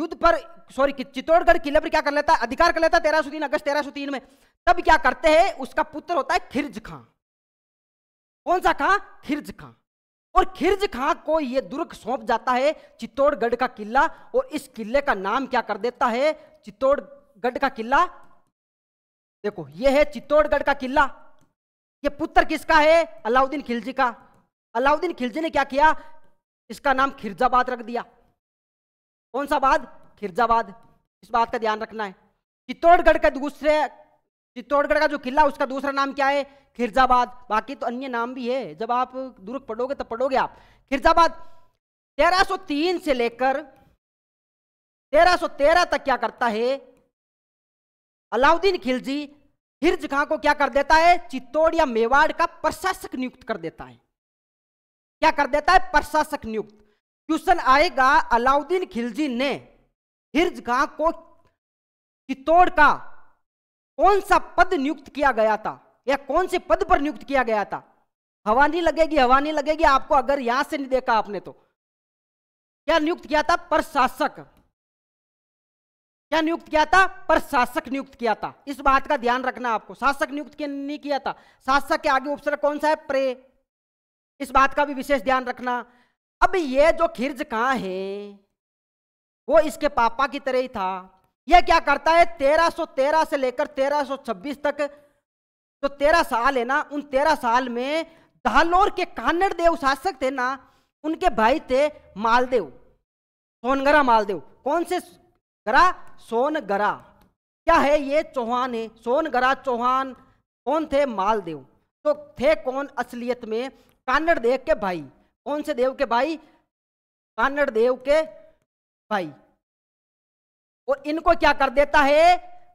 युद्ध पर सॉरी चित्तौड़गढ़ किले पर क्या कर लेता है अधिकार कर लेता है तेरह सौ तीन अगस्त तेरह सौ तीन में तब क्या करते हैं उसका पुत्र होता है खिरज खां कौन सा खां खिरज खां और खिरज खां को यह दुर्ग सौंप जाता है चित्तौड़गढ़ का किला और इस किले का नाम क्या कर देता है चित्तौड़गढ़ का किला देखो यह है चित्तौड़गढ़ का किला ये पुत्र किसका है अलाउद्दीन खिलजी का अलाउद्दीन खिलजी ने क्या किया इसका नाम खिरजाबाद रख दिया कौन सा बाद खिरजाबाद इस बात का ध्यान रखना है चित्तौड़गढ़ का दूसरे चित्तौड़गढ़ का जो किला उसका दूसरा नाम क्या है खिरजाबाद बाकी तो अन्य नाम भी है जब आप दूर पढ़ोगे तब पढ़ोगे आप खिरजाबाद 1303 से लेकर 1313 तक क्या करता है अलाउद्दीन खिलजी हिरज खां को क्या कर देता है चित्तौड़ या मेवाड़ का प्रशासक नियुक्त कर देता है क्या कर देता है प्रशासक नियुक्त क्वेश्चन आएगा अलाउद्दीन खिलजी ने हिरज खां को चित्तौड़ का कौन सा पद नियुक्त किया गया था या कौन से पद पर नियुक्त किया गया था हवा नहीं लगेगी हवा नहीं लगेगी आपको अगर यहां से नहीं देखा आपने तो क्या नियुक्त किया था प्रशासक क्या नियुक्त किया था पर शासक नियुक्त किया था इस बात का ध्यान रखना आपको शासक नियुक्त नहीं किया था शासक के आगे उपसर्ग कौन सा है प्रे इस बात का भी विशेष ध्यान रखना अब ये जो खिर्ज कहा है वो इसके पापा की तरह ही था यह क्या करता है 1313 से लेकर 1326 तक जो तेरह साल है ना उन तेरह साल में दालोर के कानड़ देव शासक थे ना उनके भाई थे मालदेव सोनगरा मालदेव कौन से गरा सोनगरा क्या है ये चौहान है सोनगरा चौहान कौन थे मालदेव तो थे कौन असलियत में कानड़ देव के भाई कौन से देव के भाई कानड़ देव के भाई और इनको क्या कर देता है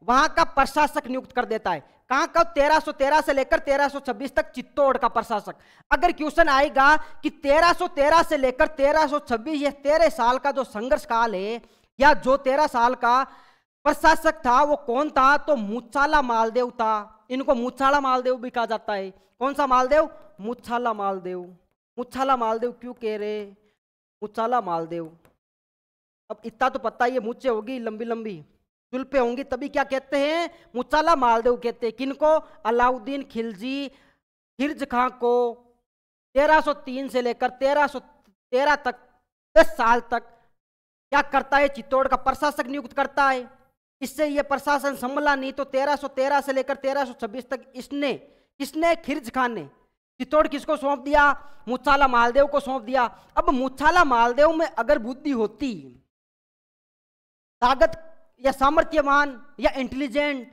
वहां का प्रशासक नियुक्त कर देता है कहां का 1313 से लेकर 1326 तक चित्तौड़ का प्रशासक अगर क्वेश्चन आएगा कि 1313 से लेकर 1326 छब्बीस तेरह साल का जो संघर्ष काल है या जो तेरह साल का प्रशासक था वो कौन था तो मुच्छाला मालदेव था इनको मुच्छाला मालदेव भी कहा जाता है कौन सा मालदेव मुच्छाला मालदेव मुच्छाला मालदेव क्यों कह रहे मुच्छाला मालदेव अब इतना तो पता ही है मुच्छे होगी लंबी लंबी जुल्फे होंगी तभी क्या कहते हैं मुच्छाला मालदेव कहते हैं किनको अलाउद्दीन खिलजी हिरज खां को 1303 से लेकर 1313 तक 10 साल तक क्या करता है चित्तौड़ का प्रशासक नियुक्त करता है इससे यह प्रशासन संभला नहीं तो 1313 से लेकर 1326 तक इसने इसने खिरज खान ने चित्तौड़ किसको सौंप दिया मुच्छाला मालदेव को सौंप दिया अब मुच्छाला मालदेव में अगर बुद्धि होती ताकत या सामर्थ्यवान या इंटेलिजेंट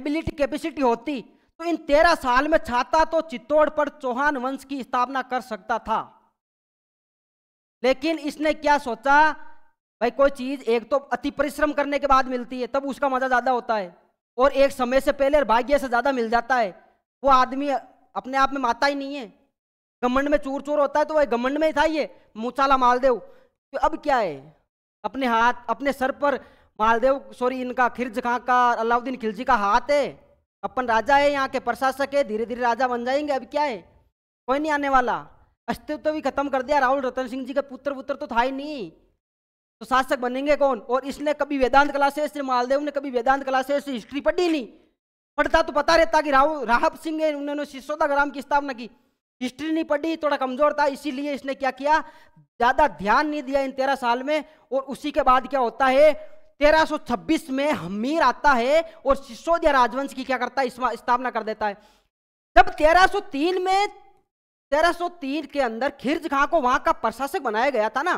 एबिलिटी कैपेसिटी होती तो इन तेरह साल में छाता तो चित्तौड़ पर चौहान वंश की स्थापना कर सकता था लेकिन इसने क्या सोचा भाई कोई चीज़ एक तो अति परिश्रम करने के बाद मिलती है तब उसका मज़ा ज़्यादा होता है और एक समय से पहले भाग्य से ज़्यादा मिल जाता है वो आदमी अपने आप में माता ही नहीं है घमंड में चूर चूर होता है तो वह घमंड में ही था ये मूचाला मालदेव तो अब क्या है अपने हाथ अपने सर पर मालदेव सॉरी इनका खिरज खां का अलाउद्दीन खिलजी का हाथ है अपन राजा है यहाँ के प्रशासक है धीरे धीरे राजा बन जाएंगे अब क्या है कोई नहीं आने वाला अस्तित्व तो भी खत्म कर दिया राहुल रतन सिंह जी का पुत्र पुत्र तो था ही नहीं तो शासक बनेंगे कौन और इसने कभी वेदांत क्लासेस से मालदेव ने कभी वेदांत क्लासेस से हिस्ट्री पढ़ी नहीं पढ़ता तो पता रहता कि राहुल राहब सिंह है उन्होंने सिसोदा ग्राम की स्थापना की हिस्ट्री नहीं पढ़ी थोड़ा कमजोर था इसीलिए इसने क्या किया ज्यादा ध्यान नहीं दिया इन तेरह साल में और उसी के बाद क्या होता है तेरह में हमीर आता है और सिसोदिया राजवंश की क्या करता है स्थापना कर देता है जब 1303 में 1303 के अंदर खिरज खां को वहां का प्रशासक बनाया गया था ना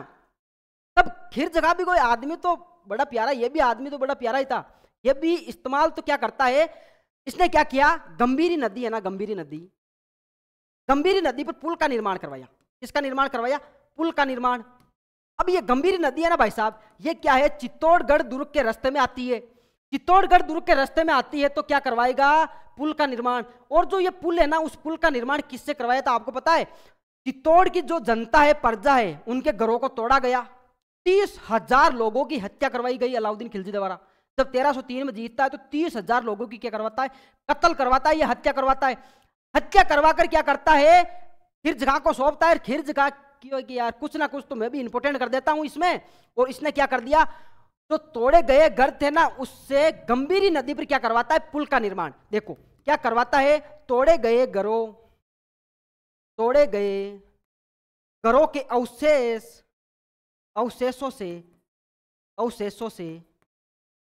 तब खीर जगह भी कोई आदमी तो बड़ा प्यारा ये भी आदमी तो बड़ा प्यारा ही था ये भी इस्तेमाल तो क्या करता है इसने क्या किया गंभीरी नदी है ना गंभीरी नदी गंभीरी नदी पर पुल का निर्माण करवाया किसका निर्माण करवाया पुल का निर्माण अब ये गंभीर नदी है ना भाई साहब ये क्या है चित्तौड़गढ़ दुर्ग के रास्ते में आती है चित्तौड़गढ़ दुर्ग के रास्ते में आती है तो क्या करवाएगा पुल का निर्माण और जो ये पुल है ना उस पुल का निर्माण किससे करवाया था आपको पता है चित्तौड़ की जो जनता है प्रजा है उनके घरों को तोड़ा गया तीस हजार लोगों की हत्या करवाई गई अलाउद्दीन खिलजी द्वारा जब 1303 में जीतता है तो तीस हजार लोगों की क्या करवाता है कत्ल करवाता है या हत्या करवाता है हत्या करवा कर क्या करता है खिर जगह को सौंपता है खिर कि यार कुछ ना कुछ तो मैं भी इंपोर्टेंट कर देता हूं इसमें और इसने क्या कर दिया तो तोड़े गए घर थे ना उससे गंभीरी नदी पर क्या करवाता है पुल का निर्माण देखो क्या करवाता है तोड़े गए घरों तोड़े गए घरों के अवशेष अवशेषों से अवशेषों से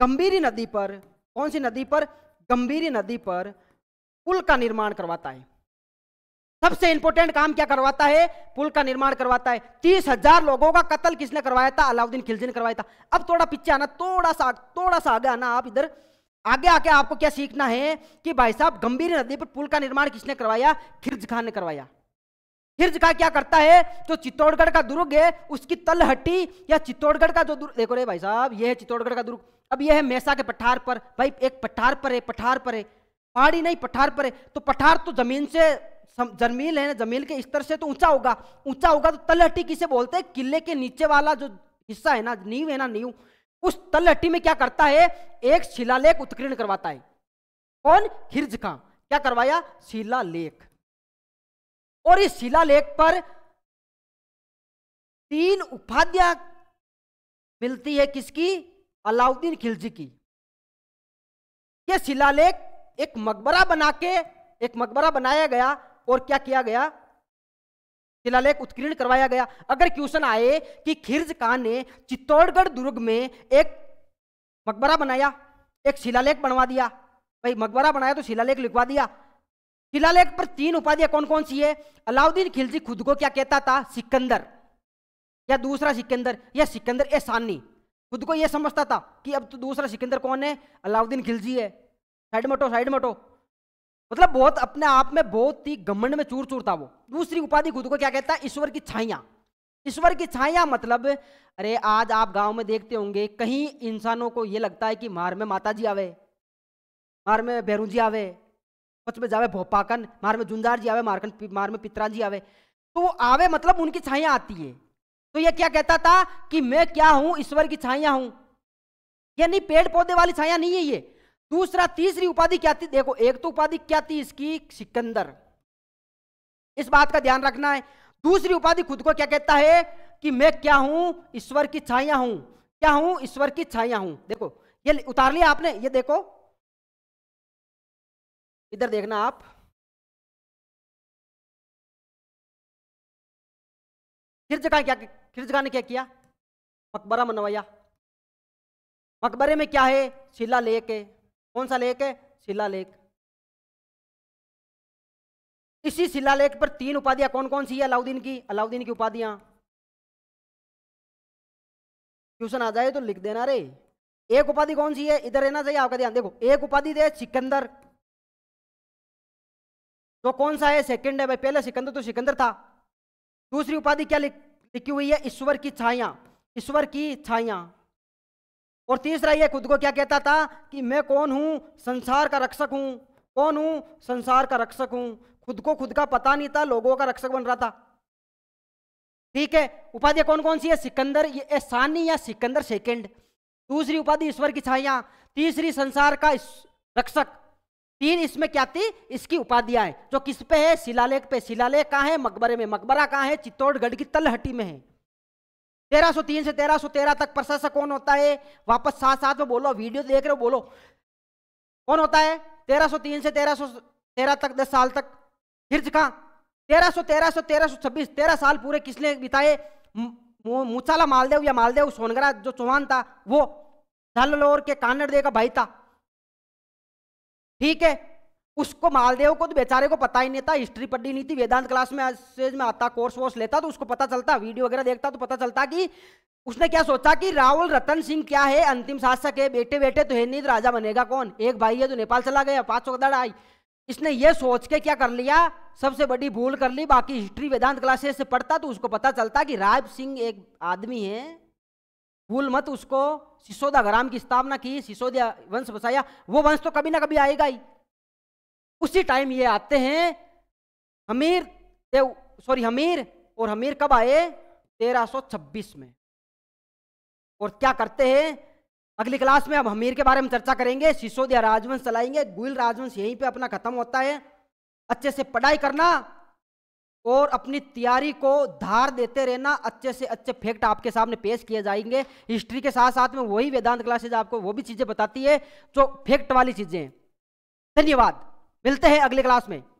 गंभीरी नदी पर कौन सी नदी पर गंभीरी नदी पर पुल का निर्माण करवाता है सबसे इंपोर्टेंट काम क्या करवाता है पुल का निर्माण करवाता है तीस हजार लोगों का कत्ल किसने करवाया था अलाउद्दीन खिलजी ने करवाया था अब थोड़ा पीछे आना थोड़ा सा थोड़ा सा आगे आना आप इधर आगे आके आपको क्या सीखना है कि भाई साहब गंभीर नदी पर पुल का निर्माण किसने करवाया खिरज खान ने करवाया हिर्ज का क्या करता है जो चित्तौड़गढ़ का दुर्ग है उसकी तलहटी या चित्तौड़गढ़ का जो दुर्ग देखो रे भाई साहब यह है चित्तौड़गढ़ का दुर्ग अब यह है मैसा के पठार पर भाई एक पठार पर है पठार पर है पहाड़ी नहीं पठार पर है तो पठार तो जमीन से जमीन है ना जमीन के स्तर से तो ऊंचा होगा ऊंचा होगा तो तलहटी किसे बोलते हैं किले के नीचे वाला जो हिस्सा है ना नींव है ना नींव उस तलहटी में क्या करता है एक शिलालेख उत्कीर्ण करवाता है कौन हिरज का क्या करवाया शिलालेख और इस शिलालेख पर तीन उपाध्याय मिलती है किसकी अलाउद्दीन खिलजी की यह शिलालेख एक मकबरा बना के एक मकबरा बनाया गया और क्या किया गया शिलालेख उत्कीर्ण करवाया गया अगर क्वेश्चन आए कि खिर्ज खान ने चित्तौड़गढ़ दुर्ग में एक मकबरा बनाया एक शिलालेख बनवा दिया भाई मकबरा बनाया तो शिलालेख लिखवा दिया फिलहाल एक पर तीन उपाधियां कौन कौन सी है अलाउद्दीन खिलजी खुद को क्या कहता था सिकंदर या दूसरा सिकंदर या सिकंदर ए सानी खुद को यह समझता था कि अब तो दूसरा सिकंदर कौन है अलाउद्दीन खिलजी है साइड मटो साइड मटो मतलब बहुत अपने आप में बहुत ही घमंड में चूर चूर था वो दूसरी उपाधि खुद को क्या कहता है ईश्वर की छाइया ईश्वर की छाया मतलब अरे आज आप गांव में देखते होंगे कहीं इंसानों को यह लगता है कि मार में माता जी आवे मार में भैरू जी आवे कुछ में जावे भोपाकन मार में जुंजार जी आवे मारकन मार में पितरा जी आवे तो वो आवे मतलब उनकी छाया आती है तो ये क्या कहता था कि मैं क्या हूं ईश्वर की छाया हूं ये नहीं पेड़ पौधे वाली छाया नहीं है ये दूसरा तीसरी उपाधि क्या थी देखो एक तो उपाधि क्या थी इसकी सिकंदर इस बात का ध्यान रखना है दूसरी उपाधि खुद को क्या कहता है कि मैं क्या हूं ईश्वर की छाया हूं क्या हूं ईश्वर की छाया हूं देखो ये उतार लिया आपने ये देखो इधर देखना आप खिरज क्या खिरज ने क्या किया मकबरा मनवाया मकबरे में क्या है शिला लेक है कौन सा लेक है शिला लेक इसी शिला लेख पर तीन उपाधियां कौन कौन सी है अलाउद्दीन की अलाउद्दीन की उपाधियां क्वेश्चन आ जाए तो लिख देना रे एक उपाधि कौन सी है इधर रहना चाहिए आपका ध्यान देखो एक उपाधि दे सिकंदर तो कौन सा है सेकंड है भाई पहला सिकंदर तो सिकंदर था दूसरी उपाधि क्या लिखी हुई है ईश्वर की छाया ईश्वर की छाया और तीसरा यह खुद को क्या कहता था कि मैं कौन हूं संसार का रक्षक हूं कौन हूं संसार का रक्षक हूं खुद को खुद का पता नहीं था लोगों का रक्षक बन रहा था ठीक है उपाधि कौन कौन सी है सिकंदर ये सानी या सिकंदर सेकंड दूसरी उपाधि ईश्वर की छाया तीसरी संसार का रक्षक तीन इसमें क्या थी इसकी उपाधियां जो किस पे है शिलालेख पे शिलालेख कहा है मकबरे में मकबरा कहा है चित्तौड़गढ़ की तलहटी में है 1303 से 1313 तक प्रशासक कौन होता है वापस साथ साथ में बोलो वीडियो देख रहे हो बोलो कौन होता है 1303 से 1313 तक 10 साल तक फिर कहा हिर्ज का तेरह सो छब्बीस तेरह साल पूरे किसने बिताए मुचाला मालदेव या मालदेव सोनगरा जो चौहान था वो झालोर के कानड़ देगा भाई था ठीक है उसको मालदेव को तो बेचारे को पता ही नहीं था हिस्ट्री पढ़ी नहीं थी वेदांत क्लास में सेज में आता कोर्स वोर्स लेता तो उसको पता चलता वीडियो वगैरह देखता तो पता चलता कि उसने क्या सोचा कि राहुल रतन सिंह क्या है अंतिम शासक है बेटे बेटे तो है नहीं तो राजा बनेगा कौन एक भाई है जो तो नेपाल चला गया पांच सौ कदड़ आई इसने ये सोच के क्या कर लिया सबसे बड़ी भूल कर ली बाकी हिस्ट्री वेदांत क्लासेस से पढ़ता तो उसको पता चलता कि राय सिंह एक आदमी है भूल मत उसको सिसोदा ग्राम की स्थापना की सिसोदिया वंश बसाया वो वंश तो कभी ना कभी आएगा ही उसी टाइम ये आते हैं हमीर सॉरी हमीर और हमीर कब आए 1326 में और क्या करते हैं अगली क्लास में अब हमीर के बारे में चर्चा करेंगे सिसोदिया राजवंश चलाएंगे गुल राजवंश यहीं पे अपना खत्म होता है अच्छे से पढ़ाई करना और अपनी तैयारी को धार देते रहना अच्छे से अच्छे फैक्ट आपके सामने पेश किए जाएंगे हिस्ट्री के साथ साथ में वही वेदांत क्लासेज आपको वो भी चीज़ें बताती है जो फैक्ट वाली चीज़ें हैं धन्यवाद मिलते हैं अगले क्लास में